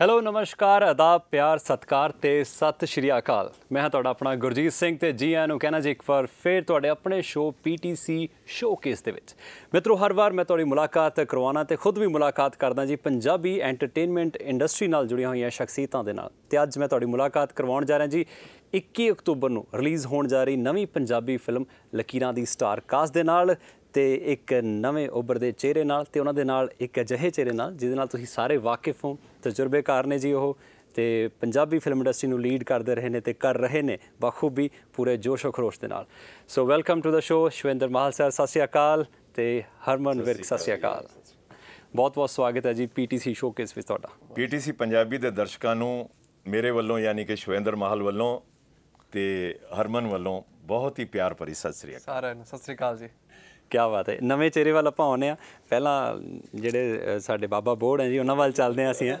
hello ਨਮਸਕਾਰ ਅਦਾਬ ਪਿਆਰ ਸਤਕਾਰ ਤੇ ਸਤਿ ਸ਼੍ਰੀ ਅਕਾਲ ਮੈਂ ਹਾਂ ਤੁਹਾਡਾ ਆਪਣਾ ਗੁਰਜੀਤ ਸਿੰਘ ਤੇ ਜੀ ਆਇਆਂ ਨੂੰ ਕਹਿਣਾ ਜੀ ਇੱਕ ਵਾਰ ਫੇਰ ਤੁਹਾਡੇ ਆਪਣੇ ਸ਼ੋਅ ਪੀਟੀਸੀ ਸ਼ੋਕੇਸ ਦੇ ਵਿੱਚ ਮਿੱਤਰੋ ਹਰ ਵਾਰ ਮੈਂ ਤੁਹਾਡੀ ਮੁਲਾਕਾਤ ਕਰਵਾਉਣਾ ਤੇ ਖੁਦ ਵੀ ਮੁਲਾਕਾਤ ਕਰਦਾ ਜੀ ਪੰਜਾਬੀ ਐਂਟਰਟੇਨਮੈਂਟ ਇੰਡਸਟਰੀ ਨਾਲ ਜੁੜੀਆਂ ਹੋਈਆਂ ਸ਼ਖਸੀਅਤਾਂ ਦੇ ਨਾਲ ਤੇ ਅੱਜ ਮੈਂ ਤੁਹਾਡੀ ਮੁਲਾਕਾਤ ਕਰਵਾਉਣ ਜਾ ਰਿਹਾ ਜੀ 21 ਅਕਤੂਬਰ ਨੂੰ ਰਿਲੀਜ਼ ਹੋਣ ਜਾ ਰਹੀ ਨਵੀਂ ਪੰਜਾਬੀ ਫਿਲਮ ਲਕੀਰਾਂ ਦੀ ਸਟਾਰ ਕਾਸ ਦੇ ਨਾਲ ਤੇ ਇੱਕ ਨਵੇਂ ਦੇ ਚਿਹਰੇ ਨਾਲ ਤੇ ਉਹਨਾਂ ਦੇ ਨਾਲ ਇੱਕ ਅਜਿਹੇ ਚਿਹਰੇ ਨਾਲ ਜਿਹਦੇ ਨਾਲ ਤੁਸੀਂ ਸਾਰੇ ਵਾਕਿਫ ਹੋ ਤਜਰਬੇਕਾਰ ਨੇ ਜੀ ਉਹ ਤੇ ਪੰਜਾਬੀ ਫਿਲਮ ਇੰਡਸਟਰੀ ਨੂੰ ਲੀਡ ਕਰਦੇ ਰਹੇ ਨੇ ਤੇ ਕਰ ਰਹੇ ਨੇ ਬਖੂਬੀ ਪੂਰੇ ਜੋਸ਼ੋ ਖਰੋਸ਼ ਦੇ ਨਾਲ so welcome to the show Shavinder Mahal sir ਸਤਿ ਸ਼੍ਰੀ ਅਕਾਲ ਤੇ ਹਰਮਨ ਵਿਰਕ ਸਤਿ ਸ਼੍ਰੀ ਅਕਾਲ ਬਹੁਤ ਬਹੁਤ ਸਵਾਗਤ ਹੈ ਜੀ ਪੀਟੀਸੀ ਸ਼ੋਕੇਸ ਵਿੱਚ ਤੁਹਾਡਾ ਪੀਟੀਸੀ ਪੰਜਾਬੀ ਦੇ ਦਰਸ਼ਕਾਂ ਨੂੰ ਮੇਰੇ ਵੱਲੋਂ ਯਾਨੀ ਕਿ ਸ਼ਵਿੰਦਰ ਮਾਹਲ ਵੱਲੋਂ ਤੇ ਹਰਮਨ ਵੱਲੋਂ ਬਹੁਤ ਹੀ ਪਿਆਰ ਭਰੀ ਸਤਿ ਸ੍ਰੀ ਅਕਾਲ ਸਾਰਿਆਂ ਨੂੰ ਸਤਿ ਸ੍ਰੀ ਅਕਾਲ ਜੀ ਕੀ ਬਾਤ ਹੈ ਨਵੇਂ ਚਿਹਰੇ ਵਾਲਾ ਆਪਾਂ ਆਉਨੇ ਆ ਪਹਿਲਾਂ ਜਿਹੜੇ ਸਾਡੇ ਬਾਬਾ ਬੋੜ ਹੈ ਜੀ ਉਹਨਾਂ ਵੱਲ ਚੱਲਦੇ ਆ ਅਸੀਂ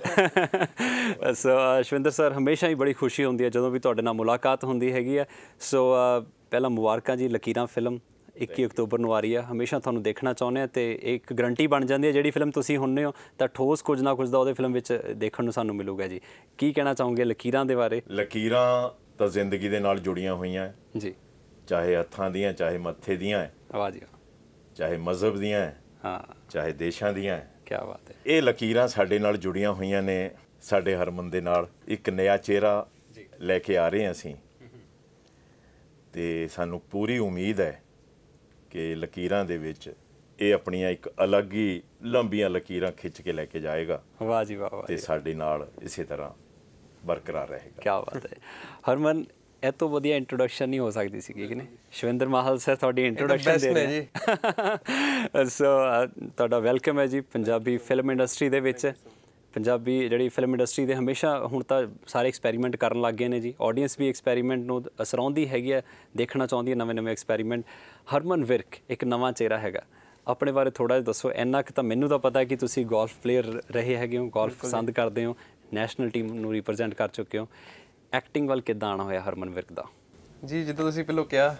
ਸੋ ਅਸ਼ਵਿੰਦਰ ਸਰ ਹਮੇਸ਼ਾ ਹੀ ਬੜੀ ਖੁਸ਼ੀ ਹੁੰਦੀ ਹੈ ਜਦੋਂ ਵੀ ਤੁਹਾਡੇ ਨਾਲ ਮੁਲਾਕਾਤ ਹੁੰਦੀ ਹੈਗੀ ਆ ਸੋ ਪਹਿਲਾਂ ਮੁਬਾਰਕਾਂ ਜੀ ਲਕੀਰਾਂ ਫਿਲਮ 21 ਅਕਤੂਬਰ ਨੂੰ ਆ ਰਹੀ ਹੈ ਹਮੇਸ਼ਾ ਤੁਹਾਨੂੰ ਦੇਖਣਾ ਚਾਹੁੰਦੇ ਆ ਤੇ ਇੱਕ ਗਰੰਟੀ ਬਣ ਜਾਂਦੀ ਹੈ ਜਿਹੜੀ ਫਿਲਮ ਤੁਸੀਂ ਹੁੰਨੇ ਹੋ ਤਾਂ ਠੋਸ ਕੁਝ ਨਾ ਕੁਝ ਦਾ ਉਹਦੇ ਫਿਲਮ ਵਿੱਚ ਦੇਖਣ ਨੂੰ ਸਾਨੂੰ ਮਿਲੂਗਾ ਜੀ ਕੀ ਕਹਿਣਾ ਚਾਹੋਗੇ ਲਕੀਰਾਂ ਦੇ ਬਾਰੇ ਲਕੀਰਾਂ ਤਾਂ ਜ਼ਿੰਦਗੀ ਦੇ ਨਾਲ ਜੁੜੀਆਂ ਹੋਈਆਂ ਜੀ ਚਾਹੇ ਹੱਥਾਂ ਦੀਆਂ ਚਾਹੇ ਮੱਥੇ ਦੀਆਂ ਹੈ ਚਾਹੇ ਮਜ਼ਹਬ ਦੀਆਂ ਹੈ ਹਾਂ ਚਾਹੇ ਦੇਸ਼ਾਂ ਦੀਆਂ ਹੈ ਕੀ ਬਾਤ ਹੈ ਇਹ ਲਕੀਰਾਂ ਸਾਡੇ ਨਾਲ ਜੁੜੀਆਂ ਹੋਈਆਂ ਨੇ ਸਾਡੇ ਹਰਮਨ ਦੇ ਨਾਲ ਇੱਕ ਨਿਆ ਚਿਹਰਾ ਲੈ ਕੇ ਆ ਰਹੇ ਹਾਂ ਅਸੀਂ ਤੇ ਸਾਨੂੰ ਪੂਰੀ ਉਮੀਦ ਹੈ ਕਿ ਲਕੀਰਾਂ ਦੇ ਵਿੱਚ ਇਹ ਆਪਣੀਆਂ ਇੱਕ ਅਲੱਗ ਹੀ ਲੰਬੀਆਂ ਲਕੀਰਾਂ ਖਿੱਚ ਕੇ ਲੈ ਕੇ ਜਾਏਗਾ ਵਾਹ ਜੀ ਵਾਹ ਤੇ ਸਾਡੇ ਨਾਲ ਇਸੇ ਤਰ੍ਹਾਂ ਬਰਕਰਾਰ ਰਹੇਗਾ ਕੀ ਬਾਤ ਹੈ ਹਰਮਨ ਇਹ ਤੋਂ ਵਧੀਆ ਇੰਟਰੋਡਕਸ਼ਨ ਨਹੀਂ ਹੋ ਸਕਦੀ ਸੀ ਕਿ ਨਹੀਂ ਸ਼ਵਿੰਦਰ ਮਾਹਲ ਸਰ ਤੁਹਾਡੀ ਇੰਟਰੋਡਕਸ਼ਨ ਦੇ ਰਹੇ ਜੀ ਸੋ ਤੁਹਾਡਾ ਵੈਲਕਮ ਹੈ ਜੀ ਪੰਜਾਬੀ ਫਿਲਮ ਇੰਡਸਟਰੀ ਦੇ ਵਿੱਚ ਪੰਜਾਬੀ ਜਿਹੜੀ ਫਿਲਮ ਇੰਡਸਟਰੀ ਦੇ ਹਮੇਸ਼ਾ ਹੁਣ ਤਾਂ ਸਾਰੇ ਐਕਸਪੈਰੀਮੈਂਟ ਕਰਨ ਲੱਗ ਗਏ ਨੇ ਜੀ ਆਡੀਅנס ਵੀ ਐਕਸਪੈਰੀਮੈਂਟ ਨੂੰ ਅਸਰਾਉਂਦੀ ਹੈਗੀ ਹੈ ਦੇਖਣਾ ਚਾਹੁੰਦੀ ਹੈ ਨਵੇਂ-ਨਵੇਂ ਐਕਸਪੈਰੀਮੈਂਟ ਹਰਮਨ ਵਿਰਕ ਇੱਕ ਨਵਾਂ ਚਿਹਰਾ ਹੈਗਾ ਆਪਣੇ ਬਾਰੇ ਥੋੜਾ ਜਿਹਾ ਦੱਸੋ ਇੰਨਾ ਕਿ ਤਾਂ ਮੈਨੂੰ ਤਾਂ ਪਤਾ ਹੈ ਕਿ ਤੁਸੀਂ ਗੋਲਫ ਪਲੇਅਰ ਰਹੇ ਹੈਗੇ ਹੋ ਗੋਲਫ ਪਸੰਦ ਕਰਦੇ ਹੋ ਨੈਸ਼ਨਲ ਟੀਮ ਨੂੰ ਰਿਪਰੈਜ਼ੈਂਟ ਕਰ ਚੁੱਕੇ ਹੋ ਐਕਟਿੰਗ ਵੱਲ ਕਿੱਦਾਂ ਆਣਾ ਹੋਇਆ ਹਰਮਨ ਵਿਰਕ ਦਾ ਜੀ ਜਿੱਦਾਂ ਤੁਸੀਂ ਪਹਿਲਾਂ ਕਿਹਾ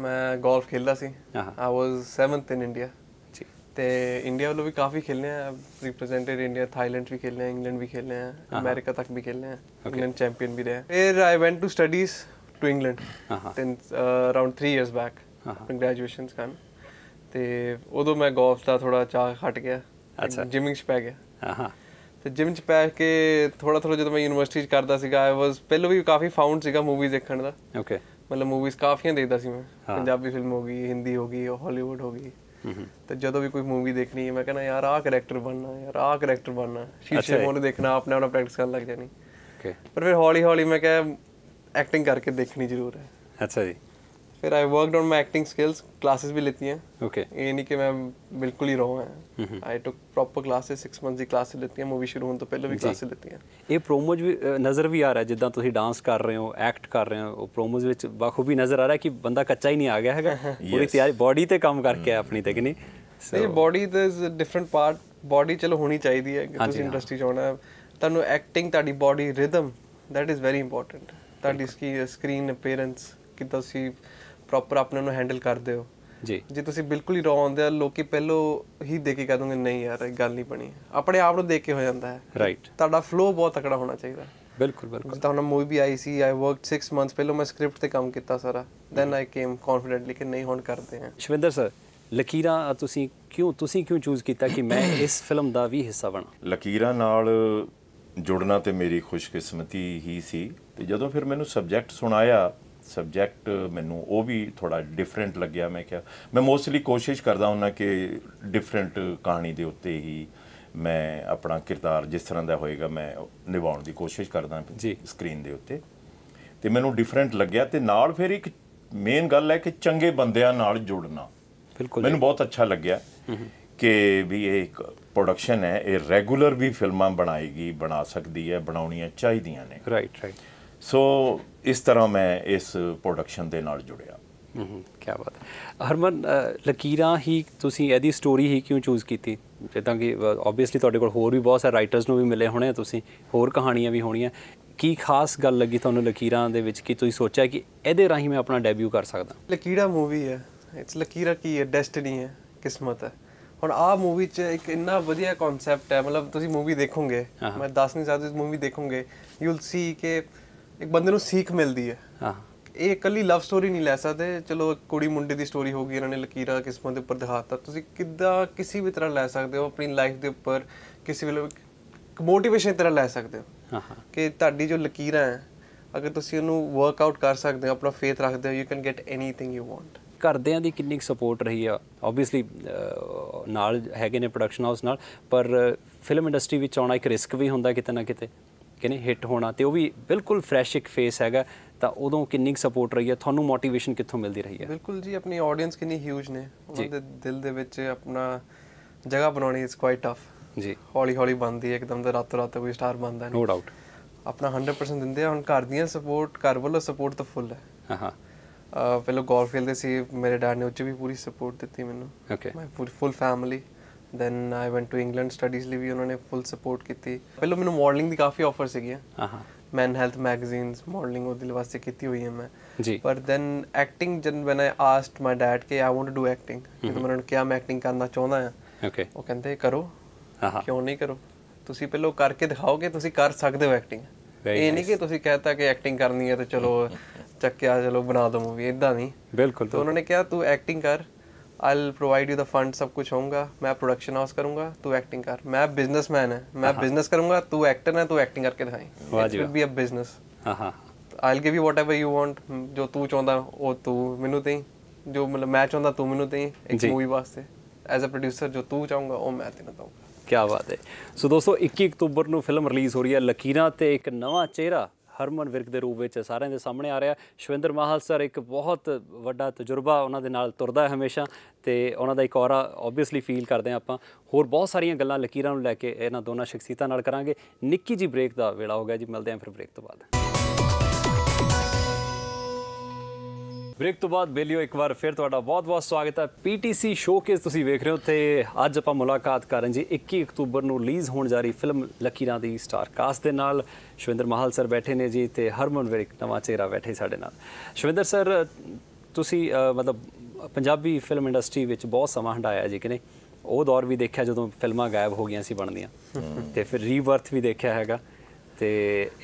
ਮੈਂ ਗੋਲਫ ਖੇਲਦਾ ਸੀ ਆਈ ਵਾਸ 7th ਇਨ ਇੰਡੀਆ ਜੀ ਤੇ ਇੰਡੀਆ ਵੱਲੋਂ ਵੀ ਕਾਫੀ ਖੇਲਨੇ ਆ ਰਿਪਰੈਜ਼ੈਂਟਡ ਇੰਡੀਆ ਥਾਈਲੈਂਡ ਵੀ ਖੇਲਨੇ ਆ ਇੰਗਲੈਂਡ ਵੀ ਖੇਲਨੇ ਆ ਅਮਰੀਕਾ ਤੱਕ ਵੀ ਖੇਲਨੇ ਆ ਇੰਗਲੈਂਡ ਚੈਂਪੀਅਨ ਵੀ ਰਿਹਾ ਫਿਰ I went to studies to England then around 3 years back graduations ਕਰਨ ਤੇ ਉਦੋਂ ਮੈਂ ਗੋਲਫ ਦਾ ਥੋੜਾ ਚਾਹ ਹਟ ਗਿਆ ਅੱਛਾ ਜਿਮਿੰਗ ਚ ਪੈ ਗਿਆ ਹਾਂ ਤੇ ਜਿਮ ਚ ਪੈ ਕੇ ਥੋੜਾ ਥੋੜਾ ਜਦੋਂ ਮੈਂ ਯੂਨੀਵਰਸਿਟੀ ਚ ਕਰਦਾ ਸੀਗਾ ਆਈ ਵਾਸ ਪਹਿਲਾਂ ਵੀ ਕਾਫੀ ਫਾਊਂਡ ਸੀਗਾ ਮੂਵੀਜ਼ ਦੇਖਣ ਦਾ ਓਕੇ ਮਤਲਬ ਮੂਵੀਜ਼ ਕਾਫੀਆਂ ਦੇਖਦਾ ਸੀ ਮੈਂ ਪੰਜਾਬੀ ਫਿਲਮ ਹੋ ਗਈ ਹਿੰਦੀ ਹੋ ਗਈ ਹਾਲੀਵੁੱਡ ਹੋ ਗਈ ਤੇ ਜਦੋਂ ਵੀ ਕੋਈ ਮੂਵੀ ਦੇਖਣੀ ਹੈ ਮੈਂ ਕਹਿੰਦਾ ਯਾਰ ਆਹ ਕੈਰੈਕਟਰ ਬਣਨਾ ਯਾਰ ਆਹ ਕੈਰੈਕਟਰ ਬਣਨਾ ਸ਼ੀਸ਼ੇ ਮੋਨ ਦੇਖਣਾ ਆਪ ਆਪਣਾ ਪ੍ਰੈਕਟਿਸ ਕਰਨ ਲੱਗ ਜਾਣੀ ਓਕੇ ਪਰ ਫਿਰ ਹੌਲੀ ਹੌਲੀ ਮੈਂ ਕਿਹਾ ਐਕਟਿੰਗ ਕਰਕੇ ਦੇਖਣੀ ਜ਼ਰੂਰ ਹੈ ਅੱਛਾ ਜੀ फिर I worked on my acting skills classes भी लेती हैं ओके ਨਹੀਂ ਕਿ ਮੈਂ कि मैं बिल्कुल ही रहूँ हैं I took proper classes 6 month ਦੀ ਕਲਾਸ ਲਈਆਂ ਮੂਵੀ ਸ਼ੁਰੂ ਹੋਣ ਤੋਂ ਪਹਿਲਾਂ ਵੀ ਕਲਾਸ ਲਈਆਂ ਇਹ ਪ੍ਰੋਮੋਜ ਵੀ ਨਜ਼ਰ ਵੀ ਆ ਰਿਹਾ ਜਿੱਦਾਂ ਤੁਸੀਂ ਡਾਂਸ ਕਰ ਰਹੇ ਹੋ ਐਕਟ ਕਰ ਰਹੇ ਹੋ ਉਹ ਪ੍ਰੋਮੋਜ ਵਿੱਚ ਬਾਖੂਬੀ ਨਜ਼ਰ ਆ ਰਿਹਾ ਕਿ ਬੰਦਾ ਕੱਚਾ ਹੀ ਨਹੀਂ ਆ ਗਿਆ ਹੈਗਾ ਪੂਰੀ ਤਿਆਰੀ ਬਾਡੀ ਤੇ ਕੰਮ ਕਰਕੇ ਆ ਆਪਣੀ ਤੇ ਕਿ ਨਹੀਂ ਸੋ ਬਾਡੀ ਤੇ ਡਿਫਰੈਂਟ ਪਾਰਟ ਬਾਡੀ ਚਲੋ ਹੋਣੀ ਚਾਹੀਦੀ ਹੈ ਕਿ ਤੁਸੀਂ ਇੰਡਸਟਰੀ ਚ ਆਉਣਾ ਤੁਹਾਨੂੰ ਐਕਟਿੰਗ ਤੁਹਾਡੀ body rhythm that is very important ਤੁਹਾਡੀ ਸਕਰੀਨ ਅਪੀਅਰੈਂਸ ਕਿ ਤੁਸੀਂ ਪ੍ਰੋਪਰ ਆਪਣੇ ਨੂੰ ਹੈਂਡਲ ਕਰਦੇ ਹੋ ਜੀ ਜੇ ਤੁਸੀਂ ਬਿਲਕੁਲ ਹੀ ਰੌ ਆਉਂਦੇ ਆ ਲੋਕੀ ਪਹਿਲੋ ਹੀ ਦੇਖ ਕੇ ਕਹਦੂਗੇ ਨਹੀਂ ਯਾਰ ਇਹ ਗੱਲ ਨਹੀਂ ਬਣੀ ਆਪਣੇ ਆਪ ਨੂੰ ਦੇਖ ਕੇ ਹੋ ਜਾਂਦਾ ਹੈ ਰਾਈਟ ਤੁਹਾਡਾ ਫਲੋ ਬਹੁਤ ਤਕੜਾ ਹੋਣਾ ਚਾਹੀਦਾ ਬਿਲਕੁਲ ਬਿਲਕੁਲ ਤਾਂ ਹੁਣ ਮੂਵੀ ਵੀ ਆਈ ਸੀ ਆਈ ਵਰਕਡ 6 ਮੰਥਸ ਪਹਿਲੋ ਮੈਂ ਸਕ੍ਰਿਪਟ ਤੇ ਕੰਮ ਕੀਤਾ ਸਾਰਾ ਦੈਨ ਆਈ ਕੇਮ ਕੌਨਫੀਡੈਂਟਲੀ ਕਿ ਨਹੀਂ ਹੁਣ ਕਰਦੇ ਆ ਸ਼ਵਿੰਦਰ ਸਰ ਲਕੀਰਾਂ ਤੁਸੀਂ ਕਿਉਂ ਤੁਸੀਂ ਕਿਉਂ ਚੂਜ਼ ਕੀਤਾ ਕਿ ਮੈਂ ਇਸ ਫਿਲਮ ਦਾ ਵੀ ਹਿੱਸਾ ਬਣਾ ਲਕੀਰਾਂ ਨਾਲ ਜੁੜਨਾ ਤੇ ਮੇਰੀ ਖੁਸ਼ਕਿਸਮਤੀ ਹੀ ਸੀ ਤੇ ਜਦੋਂ ਫਿਰ ਮੈਨੂੰ ਸਬਜੈਕਟ ਸੁਣਾਇਆ ਸਬਜੈਕਟ ਮੈਨੂੰ ਉਹ ਵੀ ਥੋੜਾ ਡਿਫਰੈਂਟ ਲੱਗਿਆ ਮੈਂ ਕਿਹਾ ਮੈਂ ਮੋਸਟਲੀ ਕੋਸ਼ਿਸ਼ ਕਰਦਾ ਹੁੰਨਾ ਕਿ ਡਿਫਰੈਂਟ ਕਹਾਣੀ ਦੇ ਉੱਤੇ ਹੀ ਮੈਂ ਆਪਣਾ ਕਿਰਦਾਰ ਜਿਸ ਤਰ੍ਹਾਂ ਦਾ ਹੋਏਗਾ ਮੈਂ ਨਿਭਾਉਣ ਦੀ ਕੋਸ਼ਿਸ਼ ਕਰਦਾ ਜੀ ਸਕਰੀਨ ਦੇ ਉੱਤੇ ਤੇ ਮੈਨੂੰ ਡਿਫਰੈਂਟ ਲੱਗਿਆ ਤੇ ਨਾਲ ਫਿਰ ਇੱਕ ਮੇਨ ਗੱਲ ਹੈ ਕਿ ਚੰਗੇ ਬੰਦਿਆਂ ਨਾਲ ਜੁੜਨਾ ਬਿਲਕੁਲ ਮੈਨੂੰ ਬਹੁਤ ਅੱਛਾ ਲੱਗਿਆ ਕਿ ਵੀ ਇਹ ਇੱਕ ਪ੍ਰੋਡਕਸ਼ਨ ਹੈ ਇਹ ਰੈਗੂਲਰ ਵੀ ਫਿਲਮਾਂ ਬਣਾਏਗੀ ਬਣਾ ਸਕਦੀ ਹੈ ਬਣਾਉਣੀਆਂ ਚਾਹੀਦੀਆਂ ਨੇ ਰਾਈਟ ਰਾਈਟ ਸੋ ਇਸ ਤਰ੍ਹਾਂ ਮੈਂ ਇਸ ਪ੍ਰੋਡਕਸ਼ਨ ਦੇ ਨਾਲ ਜੁੜਿਆ ਹੂੰ ਕੀ ਬਾਤ ਹਰਮਨ ਲਕੀਰਾਂ ਹੀ ਤੁਸੀਂ ਇਹਦੀ ਸਟੋਰੀ ਹੀ ਕਿਉਂ ਚੂਜ਼ ਕੀਤੀ ਜਿੱਦਾਂ ਕਿ ਆਬਵੀਅਸਲੀ ਤੁਹਾਡੇ ਕੋਲ ਹੋਰ ਵੀ ਬਹੁਤ ਸਾਰੇ ਰਾਈਟਰਸ ਨੂੰ ਵੀ ਮਿਲੇ ਹੋਣੇ ਤੁਸੀਂ ਹੋਰ ਕਹਾਣੀਆਂ ਵੀ ਹੋਣੀਆਂ ਕੀ ਖਾਸ ਗੱਲ ਲੱਗੀ ਤੁਹਾਨੂੰ ਲਕੀਰਾਂ ਦੇ ਵਿੱਚ ਕਿ ਤੁਸੀਂ ਸੋਚਿਆ ਕਿ ਇਹਦੇ ਰਾਹੀਂ ਮੈਂ ਆਪਣਾ ਡੈਬਿਊ ਕਰ ਸਕਦਾ ਲਕੀਰਾ ਮੂਵੀ ਹੈ ਇਟਸ ਲਕੀਰਾਂ ਕੀ ਹੈ ਡੈਸਟੀਨੀ ਹੈ ਕਿਸਮਤ ਹੈ ਹੁਣ ਆ ਮੂਵੀ 'ਚ ਇੱਕ ਇੰਨਾ ਵਧੀਆ ਕਨਸੈਪਟ ਹੈ ਮਤਲਬ ਤੁਸੀਂ ਮੂਵੀ ਦੇਖੋਗੇ ਮੈਂ ਦੱਸ ਨਹੀਂ ਸਕਦਾ ਤੁਸੀਂ ਮੂਵੀ ਦੇਖੋਗੇ ਯੂ ਵਿਲ ਸੀ ਕਿ ਇੱਕ ਬੰਦੇ ਨੂੰ ਸੀਖ ਮਿਲਦੀ ਹੈ ਹਾਂ ਇਹ ਇਕੱਲੀ ਲਵ ਸਟੋਰੀ ਨਹੀਂ ਲੈ ਸਕਦੇ ਚਲੋ ਕੁੜੀ ਮੁੰਡੇ ਦੀ ਸਟੋਰੀ ਹੋ ਗਈ ਇਹਨਾਂ ਨੇ ਲਕੀਰਾ ਕਿਸਮਤ ਦੇ ਉੱਪਰ ਦਿਖਾਤਾ ਤੁਸੀਂ ਕਿੱਦਾਂ ਕਿਸੇ ਵੀ ਤਰ੍ਹਾਂ ਲੈ ਸਕਦੇ ਹੋ ਆਪਣੀ ਲਾਈਫ ਦੇ ਉੱਪਰ ਕਿਸੇ ਵੀ ਮੋਟੀਵੇਸ਼ਨ ਤਰ੍ਹਾਂ ਲੈ ਸਕਦੇ ਹੋ ਹਾਂ ਹਾਂ ਕਿ ਤੁਹਾਡੀ ਜੋ ਲਕੀਰਾ ਹੈ ਅਗਰ ਤੁਸੀਂ ਉਹਨੂੰ ਵਰਕ ਆਊਟ ਕਰ ਸਕਦੇ ਹੋ ਆਪਣਾ ਫੇਥ ਰੱਖਦੇ ਹੋ you can get anything you want ਕਰਦਿਆਂ ਦੀ ਕਿੰਨੀ ਸਪੋਰਟ ਰਹੀ ਆ ਆਬਵੀਅਸਲੀ ਨਾਲ ਹੈਗੇ ਨੇ ਪ੍ਰੋਡਕਸ਼ਨ ਹਾਊਸ ਨਾਲ ਪਰ ਫਿਲਮ ਇੰਡਸਟਰੀ ਵਿੱਚ ਆਉਣਾ ਇੱਕ ਰਿਸਕ ਵੀ ਹੁੰਦਾ ਕਿਤੇ ਨਾ ਕਿਤੇ ਕਹਿੰਦੇ ਹਿੱਟ ਹੋਣਾ ਤੇ ਉਹ ਵੀ ਬਿਲਕੁਲ ਫਰੈਸ਼ ਇੱਕ ਫੇਸ ਹੈਗਾ ਤਾਂ ਉਦੋਂ ਕਿੰਨੀ ਸਪੋਰਟ ਰਹੀ ਹੈ ਤੁਹਾਨੂੰ ਮੋਟੀਵੇਸ਼ਨ ਕਿੱਥੋਂ ਮਿਲਦੀ ਰਹੀ ਹੈ ਬਿਲਕੁਲ ਜੀ ਆਪਣੀ ਆਡੀਅנס ਕਿੰਨੀ ਹਿਊਜ ਨੇ ਉਹਨਾਂ ਦੇ ਦਿਲ ਦੇ ਵਿੱਚ ਆਪਣਾ ਜਗ੍ਹਾ ਬਣਾਉਣੀ ਇਜ਼ ਕੁਆਇਟ ਟਫ ਜੀ ਹੌਲੀ ਹੌਲੀ ਬਣਦੀ ਹੈ ਇੱਕਦਮ ਤੇ ਰਾਤੋਂ ਰਾਤ ਕੋਈ ਸਟਾਰ ਬਣਦਾ ਨਹੀਂ ਨੋ ਡਾਊਟ ਆਪਣਾ 100% ਦਿੰਦੇ ਆ ਹੁਣ ਘਰ ਦੀਆਂ ਸਪੋਰਟ ਘਰ ਵੱਲੋਂ ਸਪੋਰਟ ਤਾਂ ਫੁੱਲ ਹੈ ਹਾਂ ਹਾਂ ਪਹਿਲਾਂ ਗੋਲਫ ਖੇਲਦੇ ਸੀ ਮੇਰੇ ਡੈਡ ਨੇ ਉੱਚ ਵੀ ਪੂਰੀ ਸਪੋਰਟ ਦਿੱਤੀ ਮੈਨੂੰ okay my full family then I went to England studies ਲਈ ਵੀ ਉਹਨਾਂ ਨੇ ਫੁੱਲ ਸਪੋਰਟ ਕੀਤੀ ਪਹਿਲਾਂ ਮੈਨੂੰ ਮਾਡਲਿੰਗ ਦੀ ਕਾਫੀ ਆਫਰ ਸੀਗੀਆਂ ਹਾਂ ਮੈਨ ਹੈਲਥ ਮੈਗਜ਼ੀਨਸ ਮਾਡਲਿੰਗ ਉਹਦੇ ਲਈ ਵਾਸਤੇ ਕੀਤੀ ਹੋਈ ਹੈ ਮੈਂ ਜੀ ਪਰ ਦੈਨ ਐਕਟਿੰਗ ਜਨ when I asked my dad ਕਿ I want to do acting ਜਦੋਂ ਮੈਂ ਉਹਨਾਂ ਕਿਹਾ ਮੈਂ ਐਕਟਿੰਗ ਕਰਨਾ ਚਾਹੁੰਦਾ ਹਾਂ ਓਕੇ ਉਹ ਕਹਿੰਦੇ ਕਰੋ ਹਾਂ ਕਿਉਂ ਨਹੀਂ ਕਰੋ ਤੁਸੀਂ ਪਹਿਲਾਂ ਕਰਕੇ ਦਿਖਾਓਗੇ ਤੁਸੀਂ ਕਰ ਸਕਦੇ ਹੋ ਐਕਟਿੰਗ ਇਹ ਨਹੀਂ ਕਿ ਤੁਸੀਂ ਕਹਿਤਾ ਕਿ ਐਕਟਿੰਗ ਕਰਨੀ ਹੈ ਤੇ ਚਲੋ ਚੱਕਿਆ ਚਲੋ ਬਣਾ ਦੋ ਮੂਵੀ ਇਦਾਂ ਨਹੀਂ ਬਿਲਕੁਲ ਤਾਂ ਉਹਨਾਂ ਨੇ ਕਿਹਾ ਤੂੰ ਐਕਟਿੰਗ ਕਰ I provide you the fund सब कुछ होगा मैं प्रोडक्शन हाउस करूंगा तू एक्टिंग कर मैं बिजनेसमैन है मैं बिजनेस करूंगा तू एक्टर है तू एक्टिंग करके दिखाई it will be a business I'll give you whatever you want ਜੋ ਤੂੰ ਚਾਹੁੰਦਾ ਉਹ ਤੂੰ ਮੈਨੂੰ ਦੇਈ ਜੋ ਮਤਲਬ ਮੈਂ ਚਾਹੁੰਦਾ ਤੂੰ ਮੈਨੂੰ ਦੇਈ ਇੱਕ ਮੂਵੀ ਵਾਸਤੇ ਐਜ਼ ਅ ਪ੍ਰੋਡਿਊਸਰ ਜੋ ਤੂੰ ਚਾਹੂੰਗਾ ਉਹ ਮੈਂ ਤੈਨੂੰ ਦਊਂਗਾ ਕੀ ਬਾਤ ਹੈ ਸੋ ਦੋਸਤੋ 21 ਅਕਤੂਬਰ ਨੂੰ ਫਿਲਮ ਰਿਲੀਜ਼ ਹੋ ਰਹੀ ਹੈ ਲਕੀਰਾਂ ਤੇ ਇੱਕ ਨਵਾਂ ਚਿਹਰਾ ਹਰਮਨ ਵਿਰਕ ਦੇ ਰੂਪ ਵਿੱਚ ਸਾਰਿਆਂ ਦੇ ਸਾਹਮਣੇ ਆ ਰਿਹਾ ਸ਼ਵਿੰਦਰ ਮਾਹਲ ਸਰ ਇੱਕ ਬਹੁਤ ਵੱਡਾ ਤਜਰਬਾ ਉਹਨਾਂ ਦੇ ਨਾਲ ਤੁਰਦਾ ਹੈ ਹਮੇਸ਼ਾ ਤੇ ਉਹਨਾਂ ਦਾ ਇੱਕ ਔਰਾ ਆਬਵੀਅਸਲੀ ਫੀਲ ਕਰਦੇ ਆ ਆਪਾਂ ਹੋਰ ਬਹੁਤ ਸਾਰੀਆਂ ਗੱਲਾਂ ਲਕੀਰਾਂ ਨੂੰ ਲੈ ਕੇ ਇਹਨਾਂ ਦੋਨਾਂ ਸ਼ਖਸੀਅਤਾਂ ਨਾਲ ਕਰਾਂਗੇ ਨਿੱਕੀ ਜੀ ਬ੍ਰੇਕ ਦਾ ਵੇਲਾ ਹੋ ਗਿਆ ਜੀ ਮਿਲਦੇ ਆਂ ਫਿਰ ਬ੍ਰੇਕ ਤੋਂ ਬਾਅਦ ਬ੍ਰੇਕ ਤੋਂ ਬਾਅਦ ਬੇਲੀਓ ਇੱਕ ਵਾਰ ਫਿਰ ਤੁਹਾਡਾ ਬਹੁਤ-ਬਹੁਤ ਸਵਾਗਤ ਹੈ ਪੀਟੀਸੀ ਸ਼ੋਕੇਸ ਤੁਸੀਂ ਵੇਖ ਰਹੇ ਹੋ ਤੇ ਅੱਜ ਆਪਾਂ ਮੁਲਾਕਾਤ ਕਰਨ ਜੀ 21 ਅਕਤੂਬਰ ਨੂੰ ਰਿਲੀਜ਼ ਹੋਣ ਜਾ ਰਹੀ ਫਿਲਮ ਲਕੀਰਾਂ ਦੀ ਸਟਾਰ ਕਾਸਟ ਦੇ ਨਾਲ ਸ਼ਵਿੰਦਰ ਮਾਹਲ ਸਰ ਬੈਠੇ ਨੇ ਜੀ ਤੇ ਹਰਮਨ ਵਿਰਕ ਨਵਾਂ ਚਿਹਰਾ ਬੈਠੇ ਸਾਡੇ ਨਾਲ ਸ਼ਵਿੰਦਰ ਸਰ ਤੁਸੀਂ ਮਤਲਬ ਪੰਜਾਬੀ ਫਿਲਮ ਇੰਡਸਟਰੀ ਵਿੱਚ ਬਹੁਤ ਸਮਾਂ ਹੰਡਾਇਆ ਜੀ ਕਿ ਨਹੀਂ ਉਹ ਦੌਰ ਵੀ ਦੇਖਿਆ ਜਦੋਂ ਫਿਲਮਾਂ ਗਾਇਬ ਹੋ ਗਈਆਂ ਸੀ ਬਣਦੀਆਂ ਤੇ ਫਿਰ ਰੀਵਰਥ ਵੀ ਦੇਖਿਆ ਹੈਗਾ ਤੇ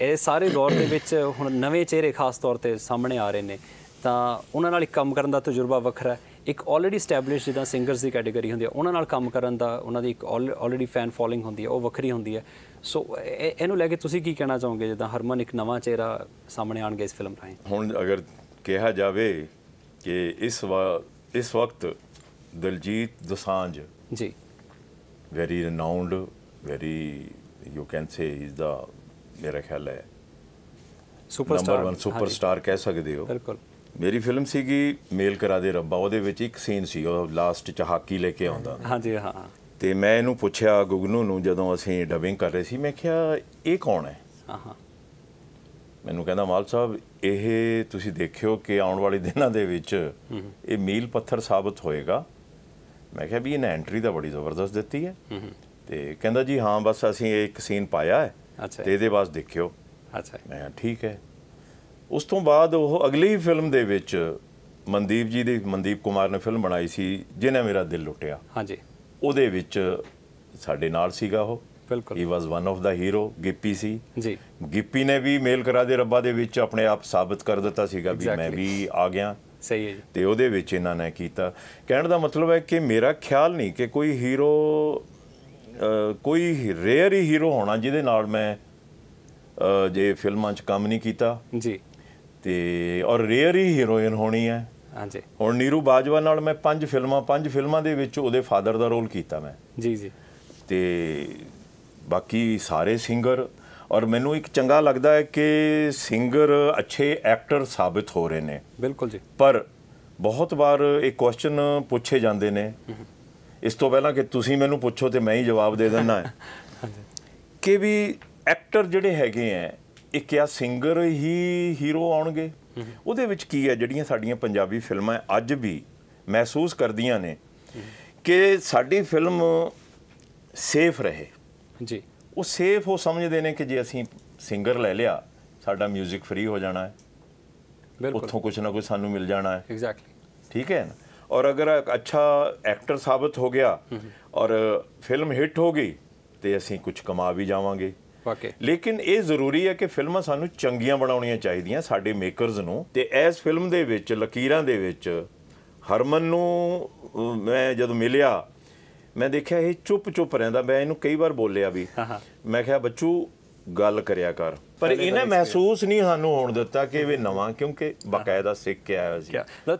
ਇਹ ਸਾਰੇ ਦੌਰ ਦੇ ਵਿੱਚ ਹੁਣ ਨਵੇਂ ਚਿਹਰੇ ਖਾਸ ਤੌਰ ਤੇ ਸਾਹਮਣੇ ਆ ਰਹੇ ਨੇ ਤਾਂ ਉਹਨਾਂ ਨਾਲ ਇੱਕ ਕੰਮ ਕਰਨ ਦਾ ਤਜਰਬਾ ਵੱਖਰਾ ਹੈ ਇੱਕ ਆਲਰੇਡੀ ਸਟੈਬਲਿਸ਼ ਜਿੱਦਾਂ ਸਿੰਗਰਸ ਦੀ ਕੈਟਾਗਰੀ ਹੁੰਦੀ ਹੈ ਉਹਨਾਂ ਨਾਲ ਕੰਮ ਕਰਨ ਦਾ ਉਹਨਾਂ ਦੀ ਇੱਕ ਆਲਰੇਡੀ ਫੈਨ ਫਾਲੋਇੰਗ ਹੁੰਦੀ ਹੈ ਉਹ ਵੱਖਰੀ ਹੁੰਦੀ ਹੈ ਸੋ ਇਹਨੂੰ ਲੈ ਕੇ ਤੁਸੀਂ ਕੀ ਕਹਿਣਾ ਚਾਹੋਗੇ ਜਿੱਦਾਂ ਹਰਮਨ ਇੱਕ ਨਵਾਂ ਚਿਹਰਾ ਸਾਹਮਣੇ ਆਣ ਗਿਆ ਇਸ ਫਿਲਮ ਰਾਹੀਂ ਹੁਣ ਅਗਰ ਕਿਹਾ ਜਾਵੇ ਕਿ ਇਸ ਇਸ ਵਕਤ Diljit Dosanjh ji very renowned very you can say is the ਮੇਰਾ ਖਿਆਲ ਹੈ ਸੁਪਰਸਟਾਰ ਨੰਬਰ 1 ਸੁਪਰਸਟਾਰ ਕਹਿ ਸਕਦੇ ਹੋ ਬਿਲਕੁਲ ਮੇਰੀ ਫਿਲਮ ਸੀਗੀ ਮੇਲ ਕਰਾ ਦੇ ਰੱਬਾ ਉਹਦੇ ਵਿੱਚ ਇੱਕ ਸੀਨ ਸੀ ਉਹ ਲਾਸਟ ਚ ਹਾਕੀ ਲੈ ਕੇ ਆਉਂਦਾ ਹਾਂਜੀ ਹਾਂ ਤੇ ਮੈਂ ਇਹਨੂੰ ਪੁੱਛਿਆ ਗੁਗਨੂ ਨੂੰ ਜਦੋਂ ਅਸੀਂ ਡਬਿੰਗ ਕਰ ਰਹੇ ਸੀ ਮੈਂ ਕਿਹਾ ਇਹ ਕੌਣ ਹੈ ਹਾਂ ਮੈਨੂੰ ਕਹਿੰਦਾ ਮਾਲ ਸਾਹਿਬ ਇਹ ਤੁਸੀਂ ਦੇਖਿਓ ਕਿ ਆਉਣ ਵਾਲੇ ਦਿਨਾਂ ਦੇ ਵਿੱਚ ਇਹ ਮੀਲ ਪੱਥਰ ਸਾਬਤ ਹੋਏਗਾ ਮੈਂ ਕਿਹਾ ਵੀ ਇਹਨੇ ਐਂਟਰੀ ਤਾਂ ਬੜੀ ਜ਼ਬਰਦਸਤ ਦਿੱਤੀ ਹੈ ਤੇ ਕਹਿੰਦਾ ਜੀ ਹਾਂ ਬਸ ਅਸੀਂ ਇਹ ਇੱਕ ਸੀਨ ਪਾਇਆ ਹੈ ਤੇ ਇਹਦੇ ਬਾਅਦ ਦੇਖਿਓ ਅੱਛਾ ਮੈਂ ਠੀਕ ਹੈ ਉਸ ਤੋਂ ਬਾਅਦ ਉਹ ਅਗਲੀ ਫਿਲਮ ਦੇ ਵਿੱਚ ਮਨਦੀਪ ਜੀ ਦੀ ਮਨਦੀਪ ਕੁਮਾਰ ਨੇ ਫਿਲਮ ਬਣਾਈ ਸੀ ਜਿਹਨੇ ਮੇਰਾ ਦਿਲ ਲੁੱਟਿਆ ਹਾਂਜੀ ਉਹਦੇ ਵਿੱਚ ਸਾਡੇ ਨਾਲ ਸੀਗਾ ਉਹ ਬਿਲਕੁਲ ਹੀ was one of the hero Gippy ਸੀ ਜੀ ਗਿੱਪੀ ਨੇ ਵੀ ਮੇਲ ਕਰਾ ਦੇ ਰੱਬਾ ਦੇ ਵਿੱਚ ਆਪਣੇ ਆਪ ਸਾਬਤ ਕਰ ਦਿੱਤਾ ਸੀਗਾ ਵੀ ਮੈਂ ਵੀ ਆ ਗਿਆ ਸਹੀ ਹੈ ਜੀ ਤੇ ਉਹਦੇ ਵਿੱਚ ਇਹਨਾਂ ਨੇ ਕੀਤਾ ਕਹਿਣ ਦਾ ਮਤਲਬ ਹੈ ਕਿ ਮੇਰਾ ਖਿਆਲ ਨਹੀਂ ਕਿ ਕੋਈ ਹੀਰੋ ਕੋਈ ਰੇਅਰ ਹੀ ਹੀਰੋ ਹੋਣਾ ਜਿਹਦੇ ਨਾਲ ਮੈਂ ਜੇ ਫਿਲਮਾਂ 'ਚ ਕੰਮ ਨਹੀਂ ਕੀਤਾ ਜੀ ਤੇ ਔਰ ਰੇਅਰ ਹੀ ਹੀਰੋਇਨ ਹੋਣੀ ਹੈ ਹਾਂਜੀ ਹੁਣ ਨੀਰੂ ਬਾਜਵਾ ਨਾਲ ਮੈਂ ਪੰਜ ਫਿਲਮਾਂ ਪੰਜ ਫਿਲਮਾਂ ਦੇ ਵਿੱਚ ਉਹਦੇ ਫਾਦਰ ਦਾ ਰੋਲ ਕੀਤਾ ਮੈਂ ਜੀ ਜੀ ਤੇ ਬਾਕੀ ਸਾਰੇ ਸਿੰਗਰ ਔਰ ਮੈਨੂੰ ਇੱਕ ਚੰਗਾ ਲੱਗਦਾ ਹੈ ਕਿ ਸਿੰਗਰ ਅੱਛੇ ਐਕਟਰ ਸਾਬਤ ਹੋ ਰਹੇ ਨੇ ਬਿਲਕੁਲ ਜੀ ਪਰ ਬਹੁਤ ਵਾਰ ਇਹ ਕੁਐਸਚਨ ਪੁੱਛੇ ਜਾਂਦੇ ਨੇ ਇਸ ਤੋਂ ਪਹਿਲਾਂ ਕਿ ਤੁਸੀਂ ਮੈਨੂੰ ਪੁੱਛੋ ਤੇ ਮੈਂ ਹੀ ਜਵਾਬ ਦੇ ਦਿੰਦਾ ਕਿ ਵੀ ਐਕਟਰ ਜਿਹੜੇ ਹੈਗੇ ਆ ਇਹ ਆ ਸਿੰਗਰ ਹੀ ਹੀਰੋ ਆਉਣਗੇ ਉਹਦੇ ਵਿੱਚ ਕੀ ਹੈ ਜਿਹੜੀਆਂ ਸਾਡੀਆਂ ਪੰਜਾਬੀ ਫਿਲਮਾਂ ਅੱਜ ਵੀ ਮਹਿਸੂਸ ਕਰਦੀਆਂ ਨੇ ਕਿ ਸਾਡੀ ਫਿਲਮ ਸੇਫ ਰਹੇ ਜੀ ਉਹ ਸੇਫ ਉਹ ਸਮਝਦੇ ਨੇ ਕਿ ਜੇ ਅਸੀਂ ਸਿੰਗਰ ਲੈ ਲਿਆ ਸਾਡਾ 뮤직 ਫ੍ਰੀ ਹੋ ਜਾਣਾ ਹੈ ਬਿਲਕੁਲ ਉੱਥੋਂ ਕੁਝ ਨਾ ਕੁਝ ਸਾਨੂੰ ਮਿਲ ਜਾਣਾ ਹੈ ਐਗਜ਼ੈਕਟਲੀ ਠੀਕ ਹੈ ਨਾ ਔਰ ਅਗਰ ਅੱਛਾ ਐਕਟਰ ਸਾਬਤ ਹੋ ਗਿਆ ਔਰ ਫਿਲਮ ਹਿੱਟ ਹੋ ਗਈ ਤੇ ਅਸੀਂ ਕੁਝ ਕਮਾ ਵੀ ਜਾਵਾਂਗੇ ਵਾਕਈ ਲੇਕਿਨ ਇਹ ਜ਼ਰੂਰੀ ਹੈ ਕਿ ਫਿਲਮਾਂ ਸਾਨੂੰ ਚੰਗੀਆਂ ਬਣਾਉਣੀਆਂ ਚਾਹੀਦੀਆਂ ਸਾਡੇ ਮੇਕਰਸ ਨੂੰ ਤੇ ਇਸ ਫਿਲਮ ਦੇ ਵਿੱਚ ਲਕੀਰਾਂ ਦੇ ਵਿੱਚ ਹਰਮਨ ਨੂੰ ਮੈਂ ਜਦੋਂ ਮਿਲਿਆ ਮੈਂ ਦੇਖਿਆ ਇਹ ਚੁੱਪ ਚੁੱਪ ਰਹਿੰਦਾ ਮੈਂ ਇਹਨੂੰ ਕਈ ਵਾਰ ਬੋਲਿਆ ਵੀ ਮੈਂ ਕਿਹਾ ਬੱਚੂ ਗੱਲ ਕਰਿਆ ਕਰ ਪਰ ਇਹਨੇ ਮਹਿਸੂਸ ਨਹੀਂ ਸਾਨੂੰ ਹੋਣ ਦਿੱਤਾ ਕਿ ਇਹ ਨਵਾਂ ਕਿਉਂਕਿ ਬਕਾਇਦਾ ਸਿੱਖ ਕੇ ਆਇਆ ਸੀ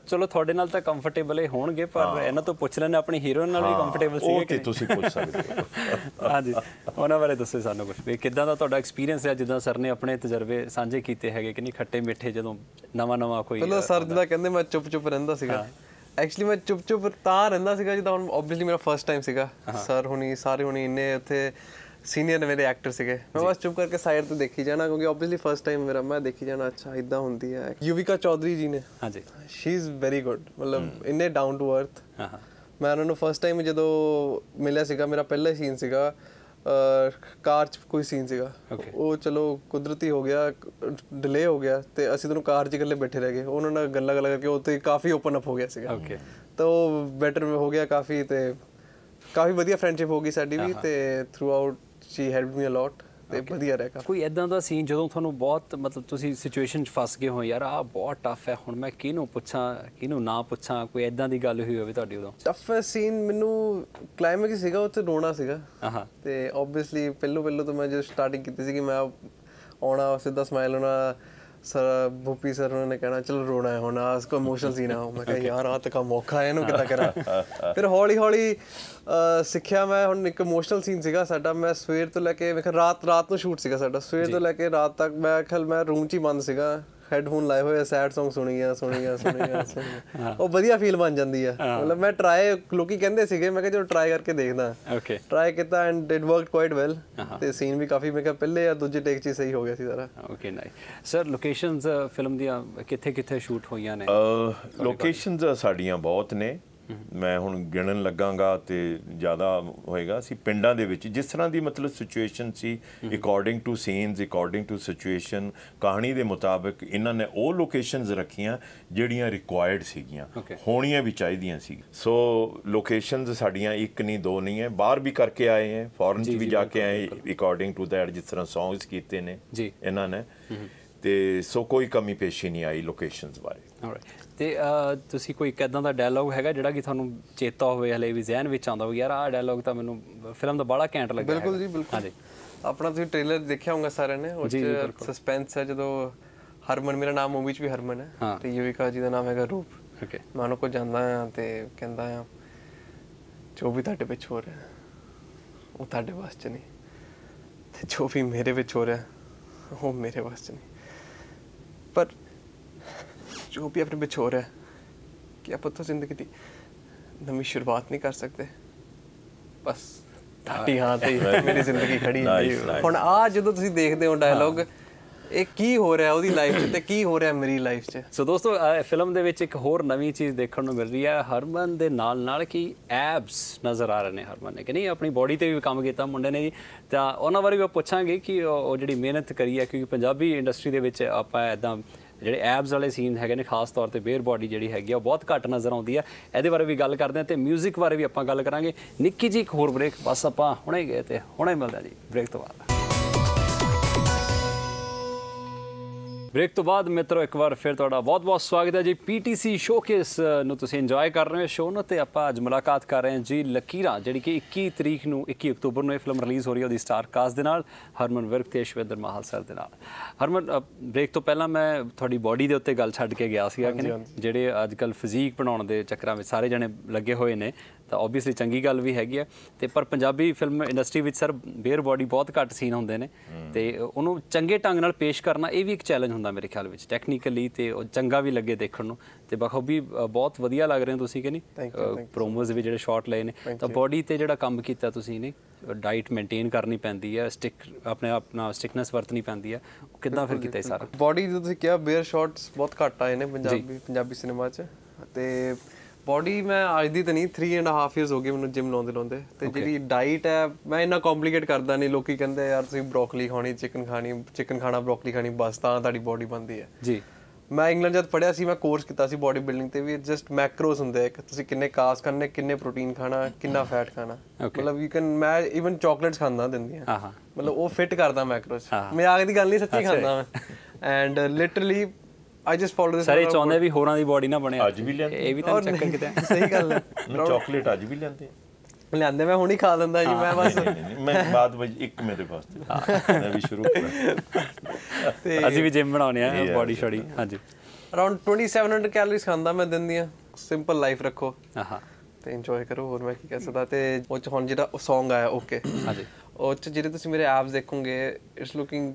ਚਲੋ ਤੁਹਾਡੇ ਨਾਲ ਤਾਂ ਕੰਫਰਟੇਬਲ ਹੀ ਹੋਣਗੇ ਪਰ ਇਹਨਾਂ ਤੋਂ ਪੁੱਛ ਲੈਣੇ ਆਪਣੀ ਹੀਰੋਇਨ ਨਾਲ ਵੀ ਕੰਫਰਟੇਬਲ ਸੀਗੇ ਕਿ ਤੁਸੀਂ ਪੁੱਛ ਸਕਦੇ ਹੋ ਹਾਂਜੀ ਉਹਨਾਂ ਬਾਰੇ ਦੱਸੋ ਸਾਨੂੰ ਕੁਝ ਵੀ ਕਿਦਾਂ ਦਾ ਤੁਹਾਡਾ ਐਕਸਪੀਰੀਅੰਸ ਹੈ ਜਿੱਦਾਂ ਸਰ ਨੇ ਆਪਣੇ ਤਜਰਬੇ ਸਾਂਝੇ ਕੀਤੇ ਹੈਗੇ ਕਿ ਨਹੀਂ ਖੱਟੇ ਮਿੱਠੇ ਜਦੋਂ ਨਵਾਂ ਨਵਾਂ ਕੋਈ ਪਹਿਲਾਂ ਸਰ ਜੀ ਦਾ ਕਹਿੰਦੇ ਮੈਂ ਚੁੱਪ ਚੁੱਪ ਰਹਿੰਦਾ ਸੀਗਾ ਐਕਚੁਅਲੀ ਮੈਂ ਚੁੱਪ ਚੁੱਪ ਤਾਂ ਰਹਿੰਦਾ ਸੀਗਾ ਜਿੱਦਾਂ ਆਬਵੀਅਸਲੀ ਮੇਰਾ ਫਰਸਟ ਟਾਈਮ ਸੀਗਾ ਸਰ ਹੁਣੀ ਸਾਰੇ ਹੁਣੀ ਇੰਨੇ ਉੱਥੇ ਸੀਨੀਅਰ ਮੇਰੇ ਐਕਟਰ ਸੀਗੇ ਮੈਂ ਬਸ ਚੁੱਪ ਕਰਕੇ ਸਾਈਡ ਤੋਂ ਦੇਖੀ ਜਾਣਾ ਕਿਉਂਕਿ ਆਬਵੀਅਸਲੀ ਫਰਸਟ ਟਾਈਮ ਮੇਰਾ ਮੈਂ ਦੇਖੀ ਜਾਣਾ ਅੱਛਾ ਇਦਾਂ ਹੁੰਦੀ ਹੈ ਯੂਵਿਕਾ ਚੌਧਰੀ ਜੀ ਨੇ ਹਾਂਜੀ ਸ਼ੀ ਇਜ਼ ਵੈਰੀ ਗੁੱਡ ਮਤਲਬ ਇੰਨੇ ਡਾਊਨ ਟੂ ਅਰਥ ਹਾਂ ਹਾਂ ਮੈਂ ਉਹਨਾਂ ਨੂੰ ਫਰਸਟ ਟਾਈਮ ਜਦੋਂ ਮਿਲਿਆ ਸੀਗਾ ਮੇਰਾ ਪਹਿਲਾ ਸੀਨ ਸੀਗਾ ਕਾਰ ਚ ਕੋਈ ਸੀਨ ਸੀਗਾ ਉਹ ਚਲੋ ਕੁਦਰਤੀ ਹੋ ਗਿਆ ਡਿਲੇ ਹੋ ਗਿਆ ਤੇ ਅਸੀਂ ਤੁਹਾਨੂੰ ਕਾਰ ਚ ਇਕੱਲੇ ਬੈਠੇ ਰਹਿ ਗਏ ਉਹਨਾਂ ਨਾਲ ਗੱਲਾਂ ਗੱਲਾਂ ਕਰਕੇ ਤੇ ਕਾਫੀ ਓਪਨ ਅਪ ਹੋ ਗਿਆ ਸੀਗਾ ਤਾਂ ਉਹ ਬੈਟਰ ਹੋ ਗਿਆ ਕਾਫੀ ਤੇ ਕਾਫੀ ਵਧੀਆ ਫਰੈਂਡਸ਼ਿਪ ਹੋ ਗਈ ਸਾਡੀ ਵੀ ਤੇ throughout she helped me a lot ਤੇ ਵਧੀਆ ਰਹਿ ਕੰਮ ਕੋਈ ਐਦਾਂ ਦਾ ਸੀਨ ਜਦੋਂ ਤੁਹਾਨੂੰ ਬਹੁਤ ਮਤਲਬ ਤੁਸੀਂ ਸਿਚੁਏਸ਼ਨ 'ਚ ਫਸ ਗਏ ਹੋ ਯਾਰ ਆ ਬਹੁਤ ਟਫ ਹੈ ਹੁਣ ਮੈਂ ਕਿਹਨੂੰ ਪੁੱਛਾਂ ਕਿਹਨੂੰ ਨਾ ਪੁੱਛਾਂ ਕੋਈ ਐਦਾਂ ਦੀ ਗੱਲ ਹੋਈ ਹੋਵੇ ਤੁਹਾਡੀ ਉਦੋਂ ਟਫ ਸੀਨ ਮੈਨੂੰ ਕਲਾਈਮੈਕਸ ਸੀਗਾ ਉੱਥੇ ਰੋਣਾ ਸੀਗਾ ਹਾਂ ਤੇ ਆਬਵੀਅਸਲੀ ਪਹਿਲੋ ਪਹਿਲੋ ਤਾਂ ਮੈਂ ਜਦੋਂ ਸਟਾਰਟਿੰਗ ਕੀਤੀ ਸੀ ਕਿ ਮੈਂ ਆਉਣਾ ਸਿੱਧਾ ਸਮਾਈਲ ਹੋਣਾ ਸਰ ਭੂਪੀ ਸਰ ਨੇ ਕਹਿਣਾ ਚਲ ਰੋਣਾ ਹੈ ਹੁਣ ਆਸ ਕੋ ਇਮੋਸ਼ਨਲ ਸੀ ਨਾ ਮੈਂ ਕਿਹਾ ਯਾਰ ਆ ਤੱਕ ਮੌਕਾ ਹੈ ਇਹਨੂੰ ਕਿੱਦਾਂ ਕਰਾਂ ਫਿਰ ਹੌਲੀ ਹੌਲੀ ਸਿੱਖਿਆ ਮੈਂ ਹੁਣ ਇੱਕ ਇਮੋਸ਼ਨਲ ਸੀਨ ਸੀਗਾ ਸਾਡਾ ਮੈਂ ਸਵੇਰ ਤੋਂ ਲੈ ਕੇ ਵੇਖ ਰਾਤ ਰਾਤ ਨੂੰ ਸ਼ੂਟ ਸੀਗਾ ਸਾਡਾ ਸਵੇਰ ਤੋਂ ਲੈ ਕੇ ਰਾਤ ਤੱਕ ਮੈਂ ਖਲ ਮੈਂ ਰੂਮ 'ਚ ਹੀ ਬੰਦ ਸੀਗਾ ਹੈੱਡਫੋਨ ਲਾਏ ਹੋਏ ਸੈਡ Song ਸੁਣੀ ਗਿਆ ਸੁਣੀ ਗਿਆ ਸੁਣੀ ਉਹ ਵਧੀਆ ਫੀਲ ਬਣ ਜਾਂਦੀ ਆ ਮਤਲਬ ਮੈਂ ਟਰਾਈ ਲੋਕੀ ਕਹਿੰਦੇ ਸੀਗੇ ਮੈਂ ਕਿਹਾ ਚਲੋ ਟਰਾਈ ਕਰਕੇ ਦੇਖਦਾ ਓਕੇ ਟਰਾਈ ਕੀਤਾ and it worked quite well ਤੇ ਸੀਨ ਵੀ ਕਾਫੀ ਮੈਂ ਕਿਹਾ ਪਹਿਲੇ ਜਾਂ ਦੂਜੇ ਟੇਕ 'ਚ ਸਹੀ ਹੋ ਗਿਆ ਸੀ ਸਾਰਾ okay nice sir locations film ਦੀਆਂ ਕਿੱਥੇ ਕਿੱਥੇ ਸ਼ੂਟ ਹੋਈਆਂ ਨੇ ਲੋਕੇਸ਼ਨਸ ਸਾਡੀਆਂ ਬਹੁਤ ਨੇ ਮੈਂ ਹੁਣ ਗਿਣਨ ਲੱਗਾਗਾ ਤੇ ਜ਼ਿਆਦਾ ਹੋਏਗਾ ਅਸੀਂ ਪਿੰਡਾਂ ਦੇ ਵਿੱਚ ਜਿਸ ਤਰ੍ਹਾਂ ਦੀ ਮਤਲਬ ਸਿਚੁਏਸ਼ਨ ਸੀ according to scenes according to situation ਕਹਾਣੀ ਦੇ ਮੁਤਾਬਕ ਇਹਨਾਂ ਨੇ ਉਹ ਲੋਕੇਸ਼ਨਸ ਰੱਖੀਆਂ ਜਿਹੜੀਆਂ ਰਿਕੁਆਇਰਡ ਸੀਗੀਆਂ ਹੋਣੀਆਂ ਵੀ ਚਾਹੀਦੀਆਂ ਸੀ ਸੋ ਲੋਕੇਸ਼ਨਸ ਸਾਡੀਆਂ ਇੱਕ ਨਹੀਂ ਦੋ ਨਹੀਂ ਹੈ ਬਾਹਰ ਵੀ ਕਰਕੇ ਆਏ ਹੈ ਫੋਰਨ ਚ ਵੀ ਜਾ ਕੇ ਆਏ ਅਕੋਰਡਿੰਗ ਟੂ ਦੈਟ ਜਿਸ ਤਰ੍ਹਾਂ ਸੌਂਗਸ ਕੀਤੇ ਨੇ ਇਹਨਾਂ ਨੇ ਤੇ ਸੋ ਕੋਈ ਕਮੀ ਪੇਸ਼ੀ ਨਹੀਂ ਆਈ ਲੋਕੇਸ਼ਨਸ ਬਾਰੇ ਤੇ ਤੁਸੀਂ ਕੋਈ ਕਿਦਾਂ ਦਾ ਡਾਇਲੌਗ ਹੈਗਾ ਜਿਹੜਾ ਕਿ ਤੁਹਾਨੂੰ ਚੇਤਾ ਹੋਵੇ ਹਲੇ ਵੀ ਜ਼ਿਹਨ ਵਿੱਚ ਆਉਂਦਾ ਹੋਵੇ ਯਾਰ ਆਹ ਡਾਇਲੌਗ ਤਾਂ ਮੈਨੂੰ ਫਿਲਮ ਦਾ ਬੜਾ ਕੈਂਟ ਲੱਗਿਆ ਬਿਲਕੁਲ ਜੀ ਬਿਲਕੁਲ ਹਾਂਜੀ ਆਪਣਾ ਤੁਸੀਂ ਟ੍ਰੇਲਰ ਦੇਖਿਆ ਹੋਊਗਾ ਸਾਰਿਆਂ ਨੇ ਉਹ ਚ ਸਸਪੈਂਸ ਹੈ ਜਦੋਂ ਹਰਮਨ ਮੇਰਾ ਨਾਮ ਮੂਵੀ ਚ ਵੀ ਹਰਮਨ ਹੈ ਤੇ ਯੂਵਿਕਾ ਜੀ ਦਾ ਨਾਮ ਹੈਗਾ ਰੂਪ ਓਕੇ ਮੈਂ ਉਹਨਾਂ ਕੋਲ ਜਾਂਦਾ ਆ ਤੇ ਕਹਿੰਦਾ ਆ ਜੋ ਵੀ ਤੁਹਾਡੇ ਵਿੱਚ ਹੋ ਰਿਹਾ ਉਹ ਤੁਹਾਡੇ ਵਾਸਤੇ ਨਹੀਂ ਤੇ ਜੋ ਵੀ ਮੇਰੇ ਵਿੱਚ ਹੋ ਰਿਹਾ ਉਹ ਮੇਰੇ ਵਾਸਤੇ ਨਹੀਂ ਜੋ ਵੀ ਆਪਣੇ पे ਹੈ ਕਿ ਆਪਾਂ ਤਾਂ ਜ਼ਿੰਦਗੀ ਦੀ ਨਵੀਂ ਸ਼ੁਰੂਆਤ ਨਹੀਂ ਕਰ ਸਕਦੇ ਬਸ ਢਾਟੀ ਹਾਂ ਤੇ ਮੇਰੀ ਜ਼ਿੰਦਗੀ ਖੜੀ ਹੈ ਹੁਣ ਆ ਜਦੋਂ ਤੁਸੀਂ ਦੇਖਦੇ ਹੋ ਡਾਇਲੌਗ ਇਹ ਕੀ ਹੋ ਰਿਹਾ ਉਹਦੀ ਲਾਈਫ 'ਚ ਤੇ ਕੀ ਹੋ ਰਿਹਾ ਮੇਰੀ ਲਾਈਫ 'ਚ ਸੋ ਦੋਸਤੋ ਫਿਲਮ ਦੇ ਵਿੱਚ ਇੱਕ ਹੋਰ ਨਵੀਂ ਚੀਜ਼ ਦੇਖਣ ਨੂੰ ਮਿਲ ਰਹੀ ਹੈ ਹਰਮਨ ਦੇ ਨਾਲ ਨਾਲ ਕੀ ਐਬਸ ਨਜ਼ਰ ਆ ਰਹੇ ਨੇ ਹਰਮਨ ਨੇ ਕਿ ਨਹੀਂ ਆਪਣੀ ਬਾਡੀ ਤੇ ਵੀ ਕੰਮ ਕੀਤਾ ਮੁੰਡੇ ਨੇ ਜੀ ਤਾਂ ਉਹਨਾਂ ਬਾਰੇ ਵੀ ਪੁੱਛਾਂਗੇ ਕਿ ਉਹ ਜਿਹੜੀ ਮਿਹਨਤ ਕਰੀ ਹੈ ਕਿਉਂਕਿ ਪੰਜਾਬੀ ਇੰਡਸਟਰੀ ਦੇ ਵਿੱਚ ਆਪਾਂ ਐਦਾਂ ਜਿਹੜੇ ਐਬਸ ਵਾਲੇ ਸੀਨ ਹੈਗੇ ਨੇ ਖਾਸ ਤੌਰ ਤੇ ਬੇਅਰ ਬਾਡੀ ਜਿਹੜੀ ਹੈਗੀ ਆ ਉਹ ਬਹੁਤ ਘੱਟ ਨਜ਼ਰ ਆਉਂਦੀ ਆ ਇਹਦੇ ਬਾਰੇ ਵੀ ਗੱਲ ਕਰਦੇ ਆ ਤੇ 뮤직 ਬਾਰੇ ਵੀ ਆਪਾਂ ਗੱਲ ਕਰਾਂਗੇ ਨਿੱਕੀ ਜੀ ਇੱਕ ਹੋਰ ਬ੍ਰੇਕ ਬਸ ਆਪਾਂ ਹੁਣੇ ਗਏ ਤੇ ਹੁਣੇ ਮਿਲਦੇ ਆ ਜੀ ਬ੍ਰੇਕ ਤੋਂ ਬਾਅਦ ਬ੍ਰੇਕ ਤੋਂ ਬਾਅਦ ਮਿੱਤਰੋ ਇੱਕ ਵਾਰ ਫਿਰ ਤੁਹਾਡਾ ਬਹੁਤ-ਬਹੁਤ ਸਵਾਗਤ ਹੈ ਜੀ ਪੀਟੀਸੀ ਸ਼ੋਕੇਸ ਨੂੰ ਤੁਸੀਂ ਇੰਜੋਏ ਕਰ ਰਹੇ ਹੋ ਸ਼ੋਅ ਨੂੰ ਤੇ ਆਪਾਂ ਅੱਜ ਮੁਲਾਕਾਤ ਕਰ ਰਹੇ ਹਾਂ ਜੀ ਲਕੀਰਾਂ ਜਿਹੜੀ ਕਿ 21 ਤਰੀਕ ਨੂੰ 21 ਅਕਤੂਬਰ ਨੂੰ ਇਹ ਫਿਲਮ ਰਿਲੀਜ਼ ਹੋ ਰਹੀ ਹੈ ਉਹਦੀ ਸਟਾਰ ਕਾਸਟ ਦੇ ਨਾਲ ਹਰਮਨ ਵਿਰਕ ਤੇ ਸ਼ਵੇਦਰ ਮਹਾਲ ਸਰ ਦੇ ਨਾਲ ਹਰਮਨ ਬ੍ਰੇਕ ਤੋਂ ਪਹਿਲਾਂ ਮੈਂ ਤੁਹਾਡੀ ਬਾਡੀ ਦੇ ਉੱਤੇ ਗੱਲ ਛੱਡ ਕੇ ਗਿਆ ਸੀਗਾ ਕਿ ਜਿਹੜੇ ਅੱਜ ਕੱਲ ਫਿਜ਼ੀਕ ਬਣਾਉਣ ਦੇ ਚੱਕਰਾਂ ਵਿੱਚ ਸਾਰੇ ਜਣੇ ਲੱਗੇ ਹੋਏ ਨੇ ਤਾਂ ਆਬਵੀਅਸਲੀ ਚੰਗੀ ਗੱਲ ਵੀ ਹੈਗੀ ਆ ਤੇ ਪਰ ਪੰਜਾਬੀ ਫਿਲਮ ਇੰਡਸਟਰੀ ਵਿੱਚ ਸਰ ਬੇਅਰ ਬਾਡੀ ਬਹੁਤ ਘੱਟ ਸੀਨ ਹੁੰਦੇ ਨੇ ਤੇ ਉਹਨੂੰ ਚੰਗੇ ਢੰਗ ਨਾਲ ਪੇਸ਼ ਕਰਨਾ ਇਹ ਵੀ ਇੱਕ ਚੈਲੰਜ ਹੁੰਦਾ ਮੇਰੇ ਖਿਆਲ ਵਿੱਚ ਟੈਕਨੀਕਲੀ ਤੇ ਉਹ ਚੰਗਾ ਵੀ ਲੱਗੇ ਦੇਖਣ ਨੂੰ ਤੇ ਬਖੂਬੀ ਬਹੁਤ ਵਧੀਆ ਲੱਗ ਰਹੇ ਹੋ ਤੁਸੀਂ ਕਿ ਨਹੀਂ ਪ੍ਰੋਮੋਸ ਵੀ ਜਿਹੜੇ ਸ਼ਾਟ ਲਏ ਨੇ ਤਾਂ ਬਾਡੀ ਤੇ ਜਿਹੜਾ ਕੰਮ ਕੀਤਾ ਤੁਸੀਂ ਨੇ ਡਾਈਟ ਮੇਨਟੇਨ ਕਰਨੀ ਪੈਂਦੀ ਹੈ ਸਟਿਕ ਆਪਣੇ ਆਪਣਾ ਸਟਿਕਨੈਸ ਵਰਤਣੀ ਪੈਂਦੀ ਹੈ ਕਿੱਦਾਂ ਫਿਰ ਕੀਤਾ ਇਹ ਸਾਰਾ ਬਾਡੀ ਜਦੋਂ ਤੁਸੀਂ ਕਿਹਾ ਬੇਅਰ ਸ਼ਾਟਸ ਬਹੁਤ ਘੱਟ ਆਏ ਨੇ ਪੰਜਾਬੀ ਪੰਜਾਬੀ ਸਿਨੇਮਾ 'ਚ ਤੇ ਬਾਡੀ ਮੈਂ ਅੱਜ ਦੀ ਤਾਂ ਨਹੀਂ 3 ਐਂਡ ਹਾਫ ਇਅਰਸ ਹੋ ਗਏ ਮੈਨੂੰ ਜਿਮ ਲਾਉਂਦੇ ਲਾਉਂਦੇ ਤੇ ਜਿਹੜੀ ਡਾਈਟ ਹੈ ਮੈਂ ਇੰਨਾ ਕੰਪਲਿਕੇਟ ਕਰਦਾ ਨਹੀਂ ਲੋਕੀ ਕਹਿੰਦੇ ਯਾਰ ਤੁਸੀਂ ਬ੍ਰੋਕਲੀ ਖਾਣੀ ਚਿਕਨ ਖਾਣੀ ਚਿਕਨ ਖਾਣਾ ਬ੍ਰੋਕਲੀ ਖਾਣੀ ਬਸ ਤਾਂ ਤੁਹਾਡੀ ਬਾਡੀ ਬਣਦੀ ਹੈ ਜੀ ਮੈਂ ਇੰਗਲੈਂਡ ਜਦ ਪੜਿਆ ਸੀ ਮੈਂ ਕੋਰਸ ਕੀਤਾ ਸੀ ਬਾਡੀ ਬਿਲਡਿੰਗ ਤੇ ਵੀ ਜਸਟ ਮੈਕਰੋਸ ਹੁੰਦੇ ਆ ਕਿ ਤੁਸੀਂ ਕਿੰਨੇ ਕਾਰਬਸ ਖਾਣੇ ਕਿੰਨੇ ਪ੍ਰੋਟੀਨ ਖਾਣਾ ਕਿੰਨਾ ਫੈਟ ਖਾਣਾ ਮਤਲਬ ਯੂ ਕੈਨ ਮੈਂ ਇਵਨ ਚਾਕਲੇਟਸ ਖਾਂਦਾ ਆ ਮਤਲਬ ਉਹ ਫਿਟ ਕਰਦਾ ਮੈਕਰੋਸ ਮਜ਼ਾਕ ਦੀ ਗੱਲ ਨਹੀਂ ਸੱਚੀ ਖਾਂਦਾ ਮੈਂ and literally I just follow this ਸਾਰੇ ਚਾਹੁੰਦੇ ਵੀ ਹੋਰਾਂ ਦੀ ਬਾਡੀ ਨਾ ਬਣੇ ਅੱਜ ਵੀ ਲੈਂਦੇ ਇਹ ਵੀ ਤਾਂ ਚੱਕਰ ਕਿਤੇ ਸਹੀ ਗੱਲ ਹੈ ਮੈਂ ਚਾਕਲੇਟ ਅੱਜ ਵੀ ਲੈਂਦੇ ਲੈਂਦੇ ਮੈਂ ਹੁਣੀ ਖਾ ਲੈਂਦਾ ਜੀ ਮੈਂ ਬਸ ਮੈਂ ਬਾਅਦ ਵਿੱਚ ਇੱਕ ਮੇਰੇ ਵਾਸਤੇ ਮੈਂ ਵੀ ਸ਼ੁਰੂ ਕਰਾਂ ਤੇ ਅਸੀਂ ਵੀ ਜਿਮ ਬਣਾਉਣੇ ਆ ਬਾਡੀ ਸ਼ਾਡੀ ਹਾਂਜੀ ਅਰਾਊਂਡ 2700 ਕੈਲਰੀਜ਼ ਖਾਂਦਾ ਮੈਂ ਦਿਨ ਦੀਆਂ ਸਿੰਪਲ ਲਾਈਫ ਰੱਖੋ ਆਹਾ ਤੇ ਇੰਜੋਏ ਕਰੋ ਹੋਰ ਮੈਂ ਕੀ ਕਹਿ ਸਕਦਾ ਤੇ ਉਹ ਚ ਹੁਣ ਜਿਹੜਾ ਸੌਂਗ ਆਇਆ ਓਕੇ ਹਾਂਜੀ ਉਹ ਚ ਜਿਹੜੇ ਤੁਸੀਂ ਮੇਰੇ ਐਪਸ ਦੇਖੋਗੇ ਇਟਸ ਲੁਕਿੰਗ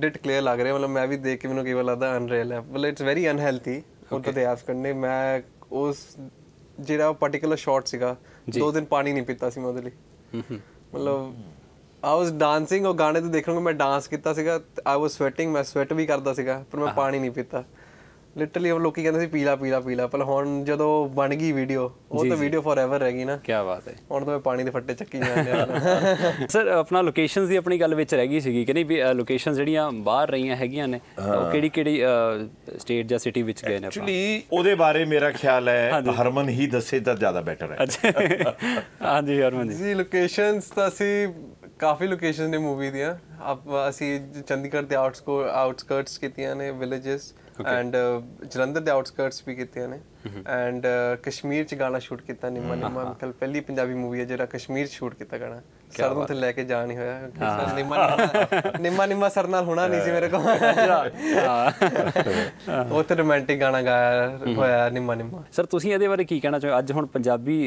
ਡਿਟ ਕਲੀਅਰ ਲੱਗ ਰਿਹਾ ਮਤਲਬ ਮੈਂ ਵੀ ਦੇਖ ਕੇ ਮੈਨੂੰ ਕਈ ਵਾਰ ਲੱਗਦਾ ਅਨਰੀਅਲ ਹੈ ਬਲ ਇਟਸ ਵੈਰੀ ਅਨਹੈਲਥੀ ਉਹ ਤੇ ਆਸ ਕਰਨੇ ਮੈਂ ਉਸ ਜਿਹੜਾ ਪਾਰਟਿਕੂਲਰ ਸ਼ਾਟ ਸੀਗਾ ਦੋ ਦਿਨ ਪਾਣੀ ਨਹੀਂ ਪੀਤਾ ਸੀ ਮੈਂ ਉਹਦੇ ਲਈ ਮਤਲਬ ਆ ਵਾਸ ਡਾਂਸਿੰਗ ਉਹ ਗਾਣੇ ਤੇ ਦੇਖਣ ਨੂੰ ਮੈਂ ਡਾਂਸ ਕੀਤਾ ਸੀਗਾ ਆਈ ਵਾਸ ਸਵੈਟਿੰਗ ਮੈਂ ਸਵੈਟ ਵੀ ਕਰਦਾ ਸੀਗਾ ਪਰ ਮੈਂ ਪਾਣੀ ਨਹੀਂ ਪੀਤਾ ਲਿਟਰਲੀ ਉਹ ਲੋਕੀ ਕਹਿੰਦੇ ਸੀ ਪੀਲਾ ਪੀਲਾ ਪੀਲਾ ਪਰ ਹੁਣ ਜਦੋਂ ਬਣ ਗਈ ਵੀਡੀਓ ਉਹ ਤਾਂ ਵੀਡੀਓ ਫੋਰਐਵਰ ਰਹਿ ਗਈ ਨਾ ਕੀ ਬਾਤ ਹੈ ਹੁਣ ਤਾਂ ਮੈਂ ਪਾਣੀ ਦੇ ਫੱਟੇ ਚੱਕੀ ਜਾਂਦੇ ਆ ਸਰ ਆਪਣਾ ਲੋਕੇਸ਼ਨਸ ਦੀ ਆਪਣੀ ਗੱਲ ਵਿੱਚ ਰਹਿ ਗਈ ਸੀਗੀ ਕਿ ਨਹੀਂ ਵੀ ਲੋਕੇਸ਼ਨਸ ਜਿਹੜੀਆਂ ਬਾਹਰ ਰਹੀਆਂ ਹੈਗੀਆਂ ਨੇ ਉਹ ਕਿਹੜੀ ਕਿਹੜੀ ਸਟੇਟ ਜਾਂ ਸਿਟੀ ਵਿੱਚ ਗਏ ਨੇ ਐਕਚੁਅਲੀ ਉਹਦੇ ਬਾਰੇ ਮੇਰਾ ਖਿਆਲ ਹੈ ਹਰਮਨ ਹੀ ਦੱਸੇ ਤਾਂ ਜ਼ਿਆਦਾ ਬੈਟਰ ਹੈ ਹਾਂਜੀ ਹਰਮਨ ਜੀ ਜੀ ਲੋਕੇਸ਼ਨਸ ਤਾਂ ਅਸੀਂ ਕਾਫੀ ਲੋਕੇਸ਼ਨਸ ਨੇ ਮੂਵੀ ਦੀਆਂ ਅਸੀਂ ਚੰਡੀਗੜ੍ਹ ਦੇ ਆਊਟਸਕੋ ਆਊਟਸਕਰਟਸ ਕੀਤੀਆਂ ਨੇ ਵਿਲੇजेस ਐਂਡ uh, ਜਲੰਧਰ ਦੇ ਆਊਟਸਕਰਟਸ ਵੀ ਕੀਤੇ ਨੇ ਐਂਡ uh, ਕਸ਼ਮੀਰ ਚ ਗਾਣਾ ਸ਼ੂਟ ਕੀਤਾ ਨਿਮਾ ਨਿਮਾ ਕਲ ਪਹਿਲੀ ਪੰਜਾਬੀ ਮੂਵੀ ਹੈ ਜਿਹੜਾ ਕਸ਼ਮੀਰ ਸ਼ੂਟ ਕੀਤਾ ਗਾਣਾ ਸਰ ਨੂੰ ਤੇ ਲੈ ਕੇ ਜਾ ਨਹੀਂ ਹੋਇਆ ਨਿਮਾ ਨਿਮਾ ਨਿਮਾ ਸਰ ਨਾਲ ਹੋਣਾ ਨਹੀਂ ਸੀ ਮੇਰੇ ਕੋਲ ਉਹ ਤੇ ਰੋਮਾਂਟਿਕ ਗਾਣਾ ਗਾਇਆ ਹੋਇਆ ਨਿਮਾ ਨਿਮਾ ਸਰ ਤੁਸੀਂ ਇਹਦੇ ਬਾਰੇ ਕੀ ਕਹਿਣਾ ਚਾਹੋ ਅੱਜ ਹੁਣ ਪੰਜਾਬੀ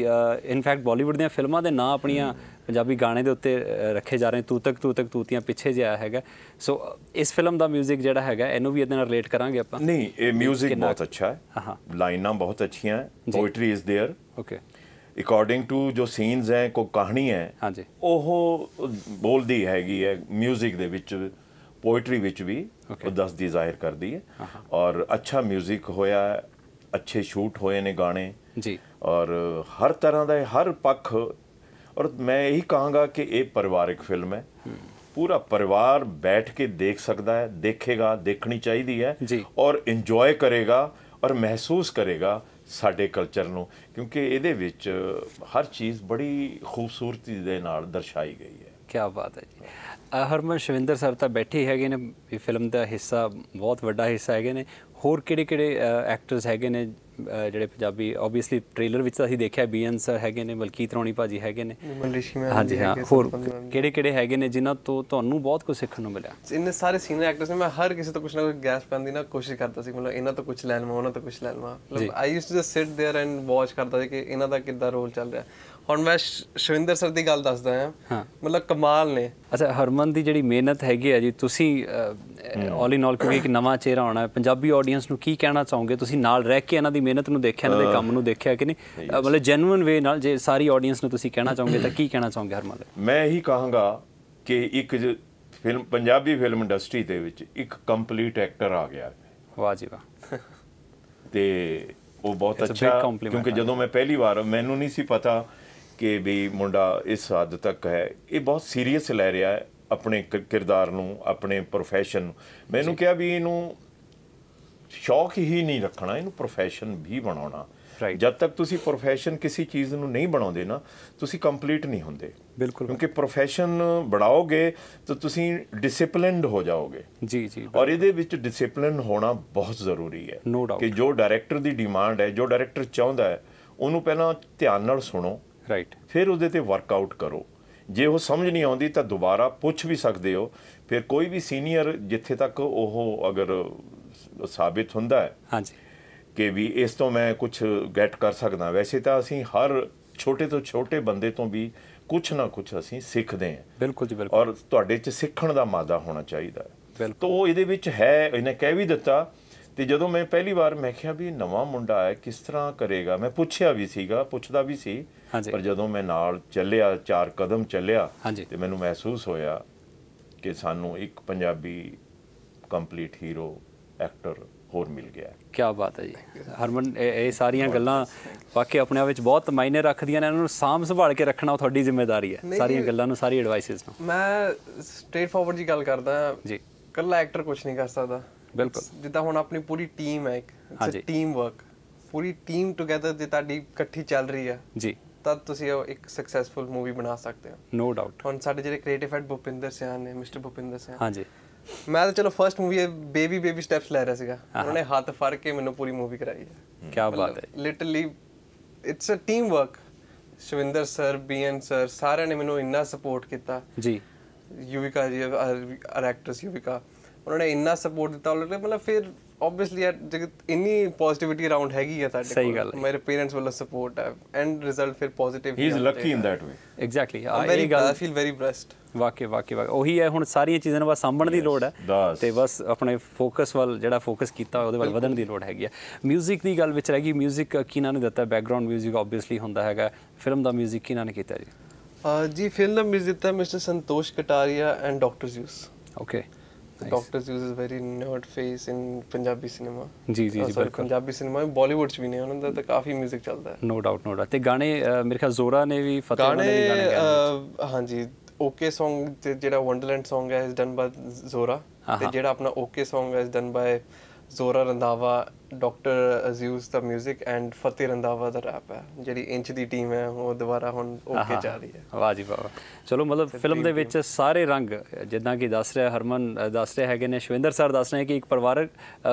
ਇਨਫੈਕਟ ਬਾਲੀਵੁੱਡ ਦੀਆਂ ਫਿਲਮਾਂ ਦੇ ਨਾਂ ਆਪਣੀਆਂ ਪੰਜਾਬੀ ਗਾਣੇ ਦੇ ਉੱਤੇ ਰੱਖੇ ਜਾ ਰਹੇ ਤੂ ਤੂਤਕ ਤੂ ਤੂਤੀਆਂ ਪਿੱਛੇ ਜਿਆ ਹੈਗਾ ਸੋ ਇਸ ਫਿਲਮ ਦਾ 뮤직 ਜਿਹੜਾ ਹੈਗਾ ਇਹਨੂੰ ਵੀ ਇਹਦੇ ਨਾਲ ਰਿਲੇਟ ਕਰਾਂਗੇ ਆਪਾਂ ਨਹੀਂ ਇਹ 뮤직 ਬਹੁਤ ਅੱਛਾ ਹੈ ਹਾਂ ਲਾਈਨਾਂ ਬਹੁਤ ਅੱਛੀਆਂ ਹੈ poetry is there okay according to ਜੋ ਸੀਨਸ ਹੈ ਕੋ ਕਹਾਣੀ ਹੈ ਹਾਂਜੀ ਉਹ ਬੋਲਦੀ ਹੈਗੀ ਹੈ 뮤직 ਦੇ ਵਿੱਚ ਪੋਇਟਰੀ ਵਿੱਚ ਵੀ ਉਹ ਦੱਸ ਦੀ ਜ਼ਾਹਿਰ ਕਰਦੀ ਹੈ ਔਰ ਅੱਛਾ 뮤직 ਹੋਇਆ ਅੱਛੇ ਸ਼ੂਟ ਹੋਏ ਨੇ ਗਾਣੇ ਜੀ ਔਰ ਹਰ ਤਰ੍ਹਾਂ ਦਾ ਹਰ ਪੱਖ ਔਰ ਮੈਂ ਇਹੀ ਕਹਾਂਗਾ ਕਿ ਇਹ ਪਰਿਵਾਰਿਕ ਫਿਲਮ ਹੈ ਪੂਰਾ ਪਰਿਵਾਰ ਬੈਠ ਕੇ ਦੇਖ ਸਕਦਾ ਹੈ ਦੇਖੇਗਾ ਦੇਖਣੀ ਚਾਹੀਦੀ ਹੈ ਔਰ ਇੰਜੋਏ ਕਰੇਗਾ ਔਰ ਮਹਿਸੂਸ ਕਰੇਗਾ ਸਾਡੇ ਕਲਚਰ ਨੂੰ ਕਿਉਂਕਿ ਇਹਦੇ ਵਿੱਚ ਹਰ ਚੀਜ਼ ਬੜੀ ਖੂਬਸੂਰਤੀ ਦੇ ਨਾਲ ਦਰਸਾਈ ਗਈ ਹੈ ਕੀ ਬਾਤ ਹੈ ਜੀ ਹਰਮਨ ਸ਼ਵਿੰਦਰ ਸਰ ਤਾਂ ਬੈਠੇ ਹੈਗੇ ਨੇ ਫਿਲਮ ਦਾ ਹਿੱਸਾ ਬਹੁਤ ਵੱਡਾ ਹਿੱਸਾ ਹੈਗੇ ਨੇ ਹੋਰ ਕਿਹੜੇ ਕਿਹੜੇ ਐਕਟਰਸ ਹੈਗੇ ਨੇ ਜਿਹੜੇ ਪੰਜਾਬੀ ਆਬਵੀਅਸਲੀ ਟ੍ਰੇਲਰ ਵਿੱਚ ਤਾਂ ਅਸੀਂ ਦੇਖਿਆ ਬੀਐਨ ਸਰ ਹੈਗੇ ਨੇ ਮਲਕੀਤ ਰੌਣੀ ਭਾਜੀ ਹੈਗੇ ਨੇ ਹਾਂਜੀ ਹਾਂ ਹੋਰ ਕਿਹੜੇ ਕਿਹੜੇ ਹੈਗੇ ਨੇ ਜਿਨ੍ਹਾਂ ਤੋਂ ਤੁਹਾਨੂੰ ਬਹੁਤ ਕੁਝ ਸਿੱਖਣ ਨੂੰ ਮਿਲਿਆ ਇੰਨੇ ਸਾਰੇ ਸੀਨੀਅਰ ਐਕਟਰਸ ਨੇ ਮੈਂ ਹਰ ਕਿਸੇ ਤੋਂ ਕੁਝ ਨਾ ਕੁਝ ਗੈਸ ਪੈਣ ਦੀ ਨਾ ਕੋਸ਼ਿਸ਼ ਕਰਦਾ ਸੀ ਮਤਲਬ ਇਹਨਾਂ ਤੋਂ ਕੁਝ ਲੈ ਲਵਾਂ ਉਹਨਾਂ ਤੋਂ ਕੁਝ ਲੈ ਲਵਾਂ ਮਤਲਬ I used to just sit there and watch ਕਰਦਾ ਸੀ ਕਿ ਇਹਨਾਂ ਦਾ ਕਿੱਦਾਂ ਰੋਲ ਚੱਲ ਰਿਹਾ ਹੁਣ ਮੈਂ ਸ਼ਵਿੰਦਰ ਸਰ ਦੀ ਗੱਲ ਦੱਸਦਾ ਹਾਂ ਮਤਲਬ ਕਮਾਲ ਨੇ ਅੱਛਾ ਹਰਮਨ ਦੀ ਜਿਹੜੀ ਮਿਹਨਤ ਹੈਗੀ ਆ ਜੀ ਤੁਸੀਂ ਆਲ ਇਨ ਆਲ ਕਿਉਂਕਿ ਇੱਕ ਨਵਾਂ ਚਿਹਰਾ ਆਉਣਾ ਹੈ ਪੰਜਾਬੀ ਆਡੀਅנס ਨੂੰ ਕੀ ਕਹਿਣਾ ਚਾਹੋਗੇ ਤੁਸੀਂ ਨਾਲ ਰਹਿ ਕੇ ਇਹਨਾਂ ਦੀ ਮਿਹਨਤ ਨੂੰ ਦੇਖਿਆ ਨਾ ਦੇ ਕੰਮ ਨੂੰ ਦੇਖਿਆ ਕਿ ਨਹੀਂ ਮਤਲਬ ਜੈਨੂਇਨ ਵੇ ਨਾਲ ਜੇ ਸਾਰੀ ਆਡੀਅנס ਨੂੰ ਤੁਸੀਂ ਕਹਿਣਾ ਚਾਹੋਗੇ ਤਾਂ ਕੀ ਕਹਿਣਾ ਚਾਹੋਗੇ ਹਰਮਨ ਮੈਂ ਇਹੀ ਕਹਾਂਗਾ ਕਿ ਇੱਕ ਫਿਲਮ ਪੰਜਾਬੀ ਫਿਲਮ ਇੰਡਸਟਰੀ ਦੇ ਵਿੱਚ ਇੱਕ ਕੰਪਲੀਟ ਐਕਟਰ ਆ ਗਿਆ ਵਾਹ ਜੀ ਵਾਹ ਤੇ ਉਹ ਬਹੁਤ ਅੱਛਾ ਕਿਉਂਕਿ ਜਦੋਂ ਮੈਂ ਪਹਿਲੀ ਵਾਰ ਮੈਨੂੰ ਨਹੀਂ ਸੀ ਪਤਾ ਕਿ ਵੀ ਮੁੰਡਾ ਇਸ ਹੱਦ ਤੱਕ ਹੈ ਇਹ ਬਹੁਤ ਸੀਰੀਅਸ ਲੈ ਰਿਹਾ ਹੈ ਆਪਣੇ ਕਿਰਦਾਰ ਨੂੰ ਆਪਣੇ ਪ੍ਰੋਫੈਸ਼ਨ ਨੂੰ ਮੈਨੂੰ ਕਿਹਾ ਵੀ ਇਹਨੂੰ ਸ਼ੌਕ ਹੀ ਨਹੀਂ ਰੱਖਣਾ ਇਹਨੂੰ ਪ੍ਰੋਫੈਸ਼ਨ ਵੀ ਬਣਾਉਣਾ ਜਦ ਤੱਕ ਤੁਸੀਂ ਪ੍ਰੋਫੈਸ਼ਨ ਕਿਸੇ ਚੀਜ਼ ਨੂੰ ਨਹੀਂ ਬਣਾਉਂਦੇ ਨਾ ਤੁਸੀਂ ਕੰਪਲੀਟ ਨਹੀਂ ਹੁੰਦੇ ਬਿਲਕੁਲ ਕਿਉਂਕਿ ਪ੍ਰੋਫੈਸ਼ਨ ਬਣਾਓਗੇ ਤਾਂ ਤੁਸੀਂ ਡਿਸਪਲਿਨਡ ਹੋ ਜਾਓਗੇ ਜੀ ਜੀ ਔਰ ਇਹਦੇ ਵਿੱਚ ਡਿਸਪਲਿਨ ਹੋਣਾ ਬਹੁਤ ਜ਼ਰੂਰੀ ਹੈ ਕਿ ਜੋ ਡਾਇਰੈਕਟਰ ਦੀ ਡਿਮਾਂਡ ਹੈ ਜੋ ਡਾਇਰੈਕਟਰ ਚਾਹੁੰਦਾ ਹੈ ਉਹਨੂੰ ਪਹਿਲਾਂ ਧਿਆਨ ਨਾਲ ਸੁਣੋ ਰਾਈਟ ਫਿਰ ਉਹਦੇ ਤੇ ਵਰਕਆਊਟ ਕਰੋ ਜੇ ਉਹ ਸਮਝ ਨਹੀਂ ਆਉਂਦੀ ਤਾਂ ਦੁਬਾਰਾ ਪੁੱਛ ਵੀ ਸਕਦੇ ਹੋ ਫਿਰ ਕੋਈ ਵੀ ਸੀਨੀਅਰ ਜਿੱਥੇ ਤੱਕ ਉਹ ਅਗਰ ਸਾਬਿਤ ਹੁੰਦਾ ਹੈ ਹਾਂਜੀ ਕਿ ਵੀ ਇਸ ਤੋਂ ਮੈਂ ਕੁਝ ਗੈਟ ਕਰ ਸਕਦਾ ਵੈਸੇ ਤਾਂ ਅਸੀਂ ਹਰ ਛੋਟੇ ਤੋਂ ਛੋਟੇ ਬੰਦੇ ਤੋਂ ਵੀ ਕੁਝ ਨਾ ਕੁਝ ਅਸੀਂ ਸਿੱਖਦੇ ਹਾਂ ਬਿਲਕੁਲ ਜੀ ਬਿਲਕੁਲ ਔਰ ਤੁਹਾਡੇ 'ਚ ਸਿੱਖਣ ਦਾ ਮਾਦਾ ਹੋਣਾ ਚਾਹੀਦਾ ਬਿਲਕੁਲ ਉਹ ਇਹਦੇ ਵਿੱਚ ਹੈ ਇਹਨੇ ਕਹਿ ਵੀ ਦਿੱਤਾ ਤੇ ਜਦੋਂ ਮੈਂ ਪਹਿਲੀ ਵਾਰ ਮੈਂ ਕਿਹਾ ਵੀ ਨਵਾਂ ਮੁੰਡਾ ਹੈ ਕਿਸ ਤਰ੍ਹਾਂ ਕਰੇਗਾ ਮੈਂ ਪੁੱਛਿਆ ਵੀ ਸੀਗਾ ਪੁੱਛਦਾ ਵੀ ਸੀ ਪਰ ਜਦੋਂ ਮੈਂ ਨਾਲ ਚੱਲਿਆ ਚਾਰ ਕਦਮ ਚੱਲਿਆ ਤੇ ਮੈਨੂੰ ਮਹਿਸੂਸ ਹੋਇਆ ਕਿ ਸਾਨੂੰ ਇੱਕ ਪੰਜਾਬੀ ਕੰਪਲੀਟ ਹੀਰੋ ਐਕਟਰ ਹੋਰ ਮਿਲ ਗਿਆ ਹੈ ਕੀ ਬਾਤ ਹੈ ਜੀ ਹਰਮਨ ਇਹ ਸਾਰੀਆਂ ਗੱਲਾਂ ਵਾਕਿਆ ਆਪਣੇ ਆਪ ਵਿੱਚ ਬਹੁਤ ਮਾਇਨੇ ਰੱਖਦੀਆਂ ਨੇ ਇਹਨਾਂ ਨੂੰ ਸਾਂਭ ਸੰਭਾਲ ਕੇ ਰੱਖਣਾ ਤੁਹਾਡੀ ਜ਼ਿੰਮੇਵਾਰੀ ਹੈ ਸਾਰੀਆਂ ਗੱਲਾਂ ਨੂੰ ਸਾਰੀ ਐਡਵਾਈਸਿਸ ਨੂੰ ਮੈਂ ਸਟ੍ਰੇਟ ਫਾਰਵਰਡ ਜੀ ਗੱਲ ਕਰਦਾ ਜੀ ਕੱਲਾ ਐਕਟਰ ਕੁਝ ਨਹੀਂ ਕਰ ਸਕਦਾ ਬਿਲਕੁਲ ਜਿੱਦਾਂ ਹੁਣ ਆਪਣੀ ਪੂਰੀ ਟੀਮ ਹੈ ਇੱਕ ਟੀਮ ਵਰਕ ਪੂਰੀ ਟੀਮ ਟੁਗੇਦਰ ਜੇ ਤੁਹਾਡੀ ਇਕੱਠੀ ਚੱਲ ਰਹੀ ਹੈ ਜੀ ਤਦ ਤੁਸੀਂ ਇੱਕ ਸਕਸੈਸਫੁਲ ਮੂਵੀ ਬਣਾ ਸਕਦੇ ਹੋ ਨੋ ਡਾਊਟ ਹੁਣ ਸਾਡੇ ਜਿਹੜੇ ਕ੍ਰੀਏਟਿਵ ਹੈਡ ਭੁਪਿੰਦਰ ਸਿਆਨ ਨੇ ਮਿਸਟਰ ਭੁਪਿੰਦਰ ਸਿਆਨ ਹਾਂਜੀ ਮੈਂ ਤਾਂ ਚਲੋ ਫਰਸਟ ਮੂਵੀ ਹੈ ਬੇਬੀ ਬੇਬੀ ਸਟੈਪਸ ਲੈ ਰਿਹਾ ਸੀਗਾ ਉਹਨਾਂ ਨੇ ਹੱਥ ਫੜ ਕੇ ਮੈਨੂੰ ਪੂਰੀ ਮੂਵੀ ਕਰਾਈ ਹੈ ਕੀ ਬਾਤ ਹੈ literally it's a team work Shavinder sir BN sir ਸਾਰਿਆਂ ਨੇ ਮੈਨੂੰ ਇੰਨਾ ਸਪੋਰਟ ਕੀਤਾ ਜੀ ਯੂਵਿਕਾ ਜੀ ਆਰ ਐਕਟਰਸ ਯੂਵਿਕਾ ਉਹਨਾਂ ਨੇ ਇੰਨਾ ਸਪੋਰਟ ਦਿੱਤਾ ਨੇ ਮਤਲਬ ਫਿਰ ਆਬਵੀਅਸਲੀ ਇੰਨੀ ਪੋਜ਼ਿਟਿਵਿਟੀ ਅਰਾਊਂਡ ਹੈਗੀ ਆ ਤੁਹਾਡੇ ਸਹੀ ਗੱਲ ਮੇਰੇ ਪੇਰੈਂਟਸ ਵੱਲੋਂ ਸਪੋਰਟ ਹੈ ਐਂਡ ਰਿਜ਼ਲਟ ਫਿਰ ਪੋਜ਼ਿਟਿਵ ਹੀ is lucky in that way exactly I feel very blessed ਵਾਕੇ ਵਾਕੇ ਵਾਕੇ ਉਹੀ ਹੈ ਹੁਣ ਸਾਰੀਆਂ ਚੀਜ਼ਾਂ ਨੂੰ ਬਸ ਸਾਂਭਣ ਦੀ ਲੋੜ ਹੈ ਤੇ ਬਸ ਆਪਣੇ ਫੋਕਸ ਵੱਲ ਜਿਹੜਾ ਫੋਕਸ ਕੀਤਾ ਉਹਦੇ ਵੱਲ ਵਧਣ ਦੀ ਲੋੜ ਹੈਗੀ ਹੈ 뮤직 ਦੀ ਗੱਲ ਵਿੱਚ ਰਹਿ ਗਈ 뮤직 ਕਿਨਾਂ ਨੇ ਦਿੱਤਾ ਬੈਕਗ੍ਰਾਉਂਡ 뮤직 ਆਬਵੀਅਸਲੀ ਹੁੰਦਾ ਹੈਗਾ ਫਿਲਮ ਦਾ 뮤직 ਕਿਨਾਂ ਨੇ ਕੀਤਾ ਜੀ ਜੀ ਫਿਲਮ ਦਾ 뮤직 ਦਿੱਤਾ mister Santosh Kataria and doctor Zeus okay doctor Zeus is very nerd face in Punjabi cinema ਜੀ ਜੀ ਜੀ oh, ਬਿਲਕੁਲ ਪੰਜਾਬੀ ਸਿਨੇਮਾ ਵਿੱਚ ਬਾਲੀਵੁੱਡ ਚ ਵੀ ਨੇ ਉਹਨਾਂ ਦਾ ਤਾਂ ਕਾਫੀ 뮤직 ਚੱਲਦਾ ਹੈ ਨੋ ਡਾਊਟ ਨੋ ਡਾਊਟ ਤੇ ਗਾਣੇ ਮੇਰੇ ਖਿਆਲ ਜ਼ੋਰਾ ਨੇ ਵੀ ਫਤਿਹ ਗਾਣੇ ਹਾਂਜੀ ਓਕੇ Song ਤੇ ਜਿਹੜਾ ਵੰਡਰਲੈਂਡ Song ਹੈ ਇਸ ਡਨ ਬਾਈ ਜ਼ੋਰਾ ਤੇ ਜਿਹੜਾ ਆਪਣਾ ਓਕੇ Song ਹੈ is done by Zora Randhawa doctor Zeus ਦਾ 뮤직 and Fateh Randhawa the rap ਹੈ ਜਿਹੜੀ ਇੰਚ ਦੀ ਟੀਮ ਹੈ ਉਹ ਦੁਬਾਰਾ ਹੁਣ ਓਕੇ ਜਾ ਰਹੀ ਹੈ ਵਾਹ ਜੀ ਵਾਹ ਚਲੋ ਮਤਲਬ ਫਿਲਮ ਦੇ ਵਿੱਚ ਸਾਰੇ ਰੰਗ ਜਿੱਦਾਂ ਕਿ ਦੱਸ ਰਿਹਾ ਹਰਮਨ ਦੱਸ ਰਿਹਾ ਹੈਗੇ ਨੇ ਸ਼ਵਿੰਦਰ ਸਰ ਦੱਸ ਰਹੇ ਕਿ ਇੱਕ ਪਰਿਵਾਰਕ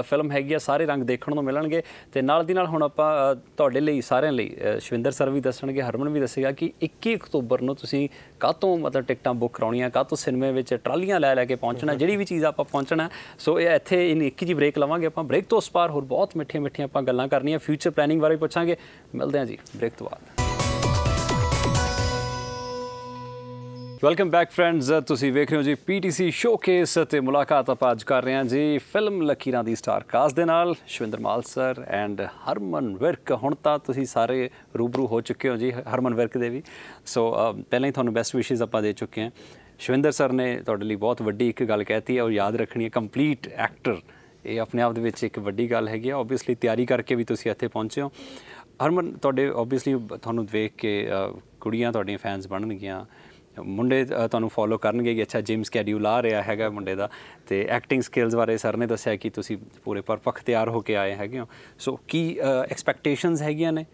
ਫਿਲਮ ਹੈਗੀ ਆ ਸਾਰੇ ਰੰਗ ਦੇਖਣ ਨੂੰ ਮਿਲਣਗੇ ਤੇ ਨਾਲ ਦੀ ਨਾਲ ਹੁਣ ਆਪਾਂ ਤੁਹਾਡੇ ਲਈ ਸਾਰਿਆਂ ਲਈ ਸ਼ਵਿੰਦਰ ਸਰ ਵੀ ਦੱਸਣਗੇ ਹਰਮਨ ਵੀ ਦੱਸੇਗਾ ਕਿ 21 ਅਕਤੂਬਰ ਨੂੰ ਤੁਸੀਂ ਕਾਤੋਂ ਮਤਲਬ ਟਿਕਟਾਂ ਬੁੱਕ ਕਰਾਉਣੀਆਂ ਕਾਤੋਂ ਸਿਨੇਮੇ ਵਿੱਚ ਟਰਾਲੀਆਂ ਲੈ ਲੈ ਕੇ ਪਹੁੰਚਣਾ ਜਿਹੜੀ ਵੀ ਚੀਜ਼ ਆਪਾਂ ਪਹੁੰਚਣਾ ਸੋ ਇਹ ਇੱਥੇ ਇਨ ਇੱਕ ਜੀ ਬ੍ਰੇਕ ਲਵਾਂਗੇ ਆਪਾਂ ਬ੍ਰੇਕ ਤੋਂ ਉਸ ਪਾਰ ਹੋਰ ਬਹੁਤ ਬਹੁਤ ਮਿੱਠੀਆਂ ਮਿੱਠੀਆਂ ਆਪਾਂ ਗੱਲਾਂ ਕਰਨੀਆਂ ਫਿਊਚਰ ਪਲੈਨਿੰਗ ਬਾਰੇ ਪੁੱਛਾਂਗੇ ਮਿਲਦੇ ਹਾਂ ਜੀ ਬ੍ਰੇਕ ਤੋਂ ਬਾਅਦ ਵੈਲਕਮ ਬੈਕ ਫਰੈਂਡਸ ਤੁਸੀਂ ਵੇਖ ਰਹੇ ਹੋ ਜੀ ਪੀਟੀਸੀ ਸ਼ੋਕੇਸ ਤੇ ਮੁਲਾਕਾਤ ਆਪਾਂ ਅੱਜ ਕਰ ਰਹੇ ਹਾਂ ਜੀ ਫਿਲਮ ਲਕੀਰਾਂ ਦੀ ਸਟਾਰ ਕਾਸਟ ਦੇ ਨਾਲ ਸ਼ਵਿੰਦਰ ਮਾਲ ਸਰ ਐਂਡ ਹਰਮਨ ਵਿਰਕ ਹੁਣ ਤਾਂ ਤੁਸੀਂ ਸਾਰੇ ਰੂਬਰੂ ਹੋ ਚੁੱਕੇ ਹੋ ਜੀ ਹਰਮਨ ਵਿਰਕ ਦੇ ਵੀ ਸੋ ਪਹਿਲਾਂ ਹੀ ਤੁਹਾਨੂੰ ਬੈਸਟ ਵਿਸ਼ੇਸ ਆਪਾਂ ਦੇ ਚੁੱਕੇ ਹਾਂ ਸ਼ਵਿੰਦਰ ਸਰ ਨੇ ਤੁਹਾਡੇ ਲਈ ਬਹੁਤ ਵੱਡੀ ਇੱਕ ਗੱਲ ਕਹਿਤੀ ਹੈ ਉਹ ਯਾਦ ਰੱਖਣੀ ਹੈ ਕੰਪਲੀਟ ਐਕਟਰ ਇਹ ਆਪਣੇ ਆਪ ਦੇ ਵਿੱਚ ਇੱਕ ਵੱਡੀ ਗੱਲ ਹੈਗੀ ਆ ਆਬਵੀਅਸਲੀ ਤਿਆਰੀ ਕਰਕੇ ਵੀ ਤੁਸੀਂ ਇੱਥੇ ਪਹੁੰਚੇ ਹੋ ਹਰਮਨ ਤੁਹਾਡੇ ਆਬਵੀਅਸਲੀ ਤੁਹਾਨੂੰ ਦੇਖ ਕੇ ਕੁੜੀਆਂ ਤੁਹਾਡੀਆਂ ਫੈਨਸ ਬਣਨਗੀਆਂ ਮੁੰਡੇ ਤੁਹਾਨੂੰ ਫੋਲੋ ਕਰਨਗੇ ਕਿ ਅੱਛਾ ਜਿਮ ਸਕੇਡਿਊਲ ਆ ਰਿਹਾ ਹੈਗਾ ਮੁੰਡੇ ਦਾ ਤੇ ਐਕਟਿੰਗ ਸਕਿੱਲਸ ਬਾਰੇ ਸਰ ਨੇ ਦੱਸਿਆ ਕਿ ਤੁਸੀਂ ਪੂਰੇ ਪਰਫੈਕਟ ਤਿਆਰ ਹੋ ਕੇ ਆਏ ਹੈਗੇ ਹੋ ਸੋ ਕੀ ਐਕਸਪੈਕਟੇਸ਼ਨਸ ਹੈਗੀਆਂ ਨੇ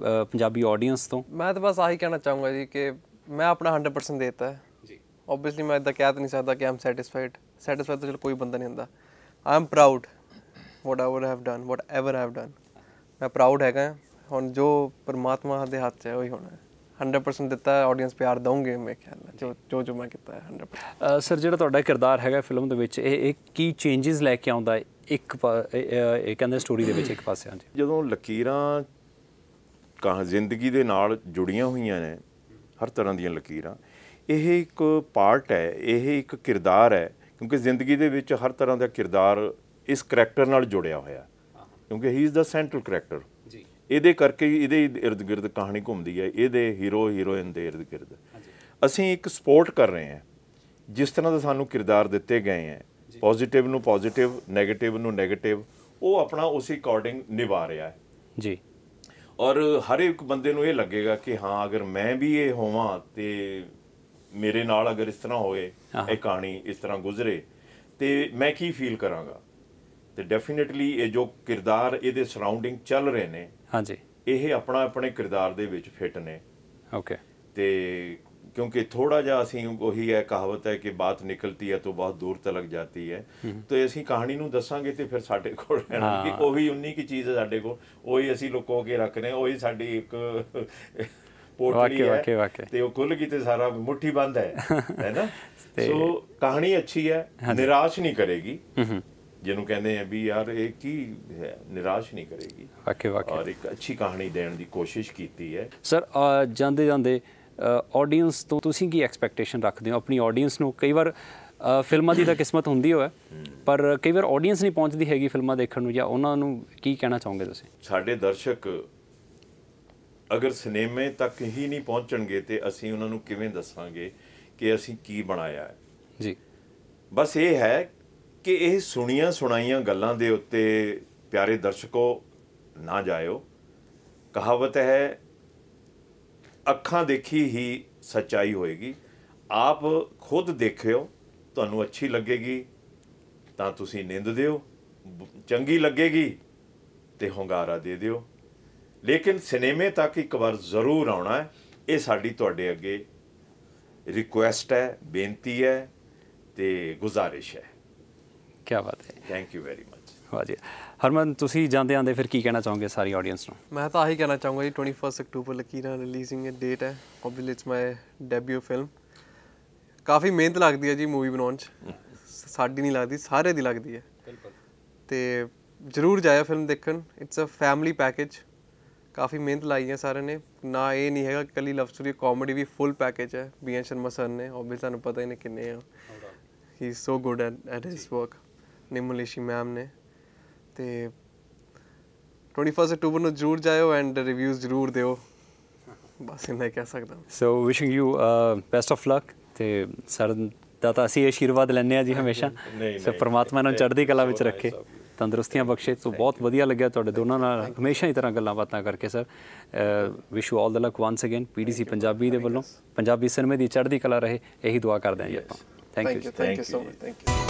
ਪੰਜਾਬੀ ਆਡੀਅנס ਤੋਂ ਮੈਂ ਤਾਂ ਬਸ ਆਹੀ ਕਹਿਣਾ ਚਾਹੂੰਗਾ ਜੀ ਕਿ ਮੈਂ ਆਪਣਾ 100% ਦੇਤਾ ਹੈ ਜੀ ਆਬਵੀਅਸਲੀ ਮੈਂ ਇਦਾਂ ਕਹਿ ਤਾਂ ਨਹੀਂ ਸਕਦਾ ਕਿ ਆਮ ਸੈਟੀਸਫਾਈਡ ਸੈਟੀਸਫਾਈਡ ਤਾਂ ਚਲ ਕੋਈ ਬੰਦਾ ਨਹੀਂ ਹੁੰਦਾ I'm proud what our have done what ever have done ਮੈਂ ਪ੍ਰਾਊਡ ਹੈਗਾ ਹੁਣ ਜੋ ਪਰਮਾਤਮਾ ਦੇ ਹੱਥ ਹੈ ਉਹੀ ਹੋਣਾ 100% ਦਿੱਤਾ ਆਡੀਅנס ਪਿਆਰ ਦਊਂਗੇ ਮੇਰੇ ਖਿਆਲ ਨਾਲ ਜੋ ਜੋ ਜੋ ਮੈਂ ਕੀਤਾ ਹੈ 100% ਸਰ ਜਿਹੜਾ ਤੁਹਾਡਾ ਕਿਰਦਾਰ ਹੈਗਾ ਫਿਲਮ ਦੇ ਵਿੱਚ ਇਹ ਇੱਕ ਕੀ ਚੇਂजेस ਲੈ ਕੇ ਆਉਂਦਾ ਹੈ ਇੱਕ ਇਹ ਕਹਿੰਦੇ ਸਟੋਰੀ ਦੇ ਵਿੱਚ ਇੱਕ ਪਾਸੇ ਹਾਂਜੀ ਜਦੋਂ ਲਕੀਰਾਂ ਕਾਹ ਜ਼ਿੰਦਗੀ ਦੇ ਨਾਲ ਜੁੜੀਆਂ ਹੋਈਆਂ ਨੇ ਹਰ ਤਰ੍ਹਾਂ ਦੀਆਂ ਲਕੀਰਾਂ ਇਹ ਇੱਕ ਪਾਰਟ ਹੈ ਇਹ ਇੱਕ ਕਿਰਦਾਰ ਹੈ ਕਿਉਂਕਿ ਜ਼ਿੰਦਗੀ ਦੇ ਵਿੱਚ ਹਰ ਤਰ੍ਹਾਂ ਦਾ ਕਿਰਦਾਰ ਇਸ ਕੈਰੈਕਟਰ ਨਾਲ ਜੁੜਿਆ ਹੋਇਆ ਕਿਉਂਕਿ he is the central character ਜੀ ਇਹਦੇ ਕਰਕੇ ਇਹਦੇ ird gird ਕਹਾਣੀ ਘੁੰਮਦੀ ਹੈ ਇਹਦੇ ਹੀਰੋ ਹੀਰੋਇਨ ਦੇ ird gird ਅਸੀਂ ਇੱਕ ਸਪੋਰਟ ਕਰ ਰਹੇ ਹਾਂ ਜਿਸ ਤਰ੍ਹਾਂ ਦਾ ਸਾਨੂੰ ਕਿਰਦਾਰ ਦਿੱਤੇ ਗਏ ਹੈ ਪੋਜ਼ਿਟਿਵ ਨੂੰ ਪੋਜ਼ਿਟਿਵ 네ਗੇਟਿਵ ਨੂੰ 네ਗੇਟਿਵ ਉਹ ਆਪਣਾ ਉਸੇ ਅਕੋਰਡਿੰਗ ਨਿਭਾ ਰਿਹਾ ਹੈ ਜੀ ਔਰ ਹਰ ਇੱਕ ਬੰਦੇ ਨੂੰ ਇਹ ਲੱਗੇਗਾ ਕਿ ਹਾਂ ਅਗਰ ਮੈਂ ਵੀ ਇਹ ਹੋਵਾਂ ਤੇ ਮੇਰੇ ਨਾਲ ਅਗਰ ਇਸ ਤਰ੍ਹਾਂ ਹੋਏ ਇਹ ਕਹਾਣੀ ਇਸ ਤਰ੍ਹਾਂ ਗੁਜ਼ਰੇ ਤੇ ਮੈਂ ਕੀ ਫੀਲ ਕਰਾਂਗਾ ਤੇ ਡੈਫੀਨਿਟਲੀ ਇਹ ਜੋ ਕਿਰਦਾਰ ਇਹਦੇ ਸਰਾਊਂਡਿੰਗ ਚੱਲ ਰਹੇ ਨੇ ਹਾਂਜੀ ਇਹ ਆਪਣਾ ਆਪਣੇ ਕਿਰਦਾਰ ਦੇ ਵਿੱਚ ਫਿੱਟ ਨੇ ਓਕੇ ਤੇ ਕਿਉਂਕਿ ਥੋੜਾ ਜਿਹਾ ਅਸੀਂ ਉਹੀ ਹੈ ਕਹਾਵਤ ਹੈ ਕਿ ਬਾਤ ਨਿਕਲਤੀ ਹੈ ਤੋਂ ਬਹੁਤ ਦੂਰ ਤੱਕ ਜਾਂਦੀ ਹੈ ਤੇ ਅਸੀਂ ਕਹਾਣੀ ਨੂੰ ਦੱਸਾਂਗੇ ਤੇ ਫਿਰ ਸਾਡੇ ਕੋਲ ਰਹਿਣਗੇ ਉਹੀ ਉਨੀ ਕੀ ਚੀਜ਼ ਹੈ ਸਾਡੇ ਕੋਲ ਉਹੀ ਅਸੀਂ ਲੁਕੋ ਕੇ ਰੱਖਨੇ ਉਹੀ ਸਾਡੀ ਇੱਕ ਪੋਟਲੀ ਹੈ ਵਾਕੇ ਵਾਕੇ ਤੇ ਉਹ ਕੁੱਲ ਗਈ ਤੇ ਸਾਰਾ ਮੁੱਠੀ ਬੰਦ ਹੈ ਹੈਨਾ ਸੋ ਕਹਾਣੀ ਅੱਛੀ ਹੈ ਨਿਰਾਸ਼ ਨਹੀਂ ਕਰੇਗੀ ਜਿਹਨੂੰ ਕਹਿੰਦੇ ਆ ਵੀ ਯਾਰ ਇਹ ਕੀ ਹੈ ਨਿਰਾਸ਼ ਨਹੀਂ ਕਰੇਗੀ ਵਾਕੇ ਵਾਕੇ ਔਰ ਇੱਕ ਅੱਛੀ ਕਹਾਣੀ ਦੇਣ ਦੀ ਕੋਸ਼ਿਸ਼ ਕੀਤੀ ਹੈ ਸਰ ਜਾਂਦੇ ਜਾਂਦੇ ਆਡੀਅנס ਤੋਂ ਤੁਸੀਂ ਕੀ ਐਕਸਪੈਕਟੇਸ਼ਨ ਰੱਖਦੇ ਹੋ ਆਪਣੀ ਆਡੀਅנס ਨੂੰ ਕਈ ਵਾਰ ਫਿਲਮਾਂ ਦੀ ਤਾਂ ਕਿਸਮਤ ਹੁੰਦੀ ਹੋਵੇ ਪਰ ਕਈ ਵਾਰ ਆਡੀਅנס ਨਹੀਂ ਪਹੁੰਚਦੀ ਹੈਗੀ ਫਿਲਮਾਂ ਦੇਖਣ ਨੂੰ ਜਾਂ ਉਹਨਾਂ ਨੂੰ ਕੀ ਕਹਿਣਾ ਚਾਹੋਗੇ ਤੁਸੀਂ ਸਾਡੇ ਦਰਸ਼ਕ ਅਗਰ ਸਿਨੇਮੇ ਤੱਕ ਹੀ ਨਹੀਂ ਪਹੁੰਚਣਗੇ ਤੇ ਅਸੀਂ ਉਹਨਾਂ ਨੂੰ ਕਿਵੇਂ ਦੱਸਾਂਗੇ ਕਿ ਅਸੀਂ ਕੀ ਬਣਾਇਆ ਹੈ ਜੀ ਬਸ ਇਹ ਹੈ ਕਿ ਇਹ ਸੁਣੀਆਂ ਸੁਣਾਈਆਂ ਗੱਲਾਂ ਦੇ ਉੱਤੇ ਪਿਆਰੇ ਦਰਸ਼ਕੋ ਨਾ ਜਾਇਓ ਕਹਾਵਤ ਹੈ ਅੱਖਾਂ ਦੇਖੀ ਹੀ ਸਚਾਈ ਹੋਏਗੀ ਆਪ ਖੁਦ ਦੇਖਿਓ ਤੁਹਾਨੂੰ ਅੱਛੀ ਲੱਗੇਗੀ ਤਾਂ ਤੁਸੀਂ ਨਿੰਦ ਦਿਓ ਚੰਗੀ ਲੱਗੇਗੀ ਤੇ ਹੰਗਾਰਾ ਦੇ ਦਿਓ ਲੇਕਿਨ ਸਿਨੇਮੇ ਤੱਕ ਇੱਕ ਵਾਰ ਜ਼ਰੂਰ ਆਉਣਾ ਹੈ ਇਹ ਸਾਡੀ ਤੁਹਾਡੇ ਅੱਗੇ ਰਿਕੁਐਸਟ ਹੈ ਬੇਨਤੀ ਹੈ ਤੇ ਗੁਜ਼ਾਰਿਸ਼ ਹੈ ਕੀ ਬਾਤ ਹੈ ਥੈਂਕ ਯੂ ਵੈਰੀ ਮਚ ਵਾਜੀ ਹਰਮਨ ਤੁਸੀਂ ਜਾਂਦੇ ਆਂਦੇ ਫਿਰ ਕੀ ਕਹਿਣਾ ਚਾਹੋਗੇ ਸਾਰੀ ਆਡੀਅנס ਨੂੰ ਮੈਂ ਤਾਂ ਆਹੀ ਕਹਿਣਾ ਚਾਹੂੰਗਾ ਜੀ 21 ਅਕਤੂਬਰ ਲਕੀਰਾਂ ਰਿਲੀਜ਼ਿੰਗ ਡੇਟ ਹੈ obviously it's my debut film ਕਾਫੀ ਮਿਹਨਤ ਲੱਗਦੀ ਹੈ ਜੀ ਮੂਵੀ ਬਣਾਉਣ 'ਚ ਸਾਡੀ ਨਹੀਂ ਲੱਗਦੀ ਸਾਰੇ ਦੀ ਲੱਗਦੀ ਹੈ ਬਿਲਕੁਲ ਤੇ ਜ਼ਰੂਰ ਜਾਇਆ ਫਿਲਮ ਦੇਖਣ ਇਟਸ ਅ ਫੈਮਿਲੀ ਪੈਕੇਜ ਕਾਫੀ ਮਿਹਨਤ ਲਾਈ ਹੈ ਸਾਰਿਆਂ ਨੇ ਨਾ ਇਹ ਨਹੀਂ ਹੈਗਾ ਕੱਲੀ ਲਵ ਸਟੋਰੀ ਕਾਮੇਡੀ ਵੀ ਫੁੱਲ ਪੈਕੇਜ ਹੈ ਬੀਐਨ ਸ਼ਰਮਾ ਸਰ ਨੇ ਆਬਵੀਅਸ ਤੁਹਾਨੂੰ ਪਤਾ ਹੀ ਨੇ ਕਿੰਨੇ ਆ he is so good at his work ਨਿਮਲੇਸ਼ੀ ਮੈਮ ਨੇ ਤੇ 21 ਅਕਤੂਬਰ ਨੂੰ ਜ਼ਰੂਰ ਜਾਇਓ ਐਂਡ ਰਿਵਿਊਜ਼ ਜ਼ਰੂਰ ਦਿਓ ਬਸ ਇੰਨਾ ਕਹਿ ਸਕਦਾ so wishing you best of luck ਤੇ ਸਰ ਦਾਤਾ ਤਾਂ ਅਸੀਂ ਆਸ਼ੀਰਵਾਦ ਲੈਣੇ ਆ ਜੀ ਹਮੇਸ਼ਾ ਸੋ ਪ੍ਰਮਾਤਮਾ ਨੂੰ ਚੜ੍ਹਦੀ ਕਲਾ ਵਿੱਚ ਰੱਖੇ ਤੰਦਰੁਸਤੀਆਂ ਬਖਸ਼ੇ ਤੋਂ ਬਹੁਤ ਵਧੀਆ ਲੱਗਿਆ ਤੁਹਾਡੇ ਦੋਨਾਂ ਨਾਲ ਹਮੇਸ਼ਾ ਹੀ ਤਰ੍ਹਾਂ ਗੱਲਾਂ ਬਾਤਾਂ ਕਰਕੇ sir wish you all the luck once again PDC Punjabi ਦੇ ਵੱਲੋਂ ਪੰਜਾਬੀ ਸਿਨੇਮੇ ਦੀ ਚੜ੍ਹਦੀ ਕਲਾ ਰਹੇ ਇਹੀ ਦੁਆ ਕਰਦੇ ਆਂ ਜੀ ਆਪਾਂ thank you thank you so much thank you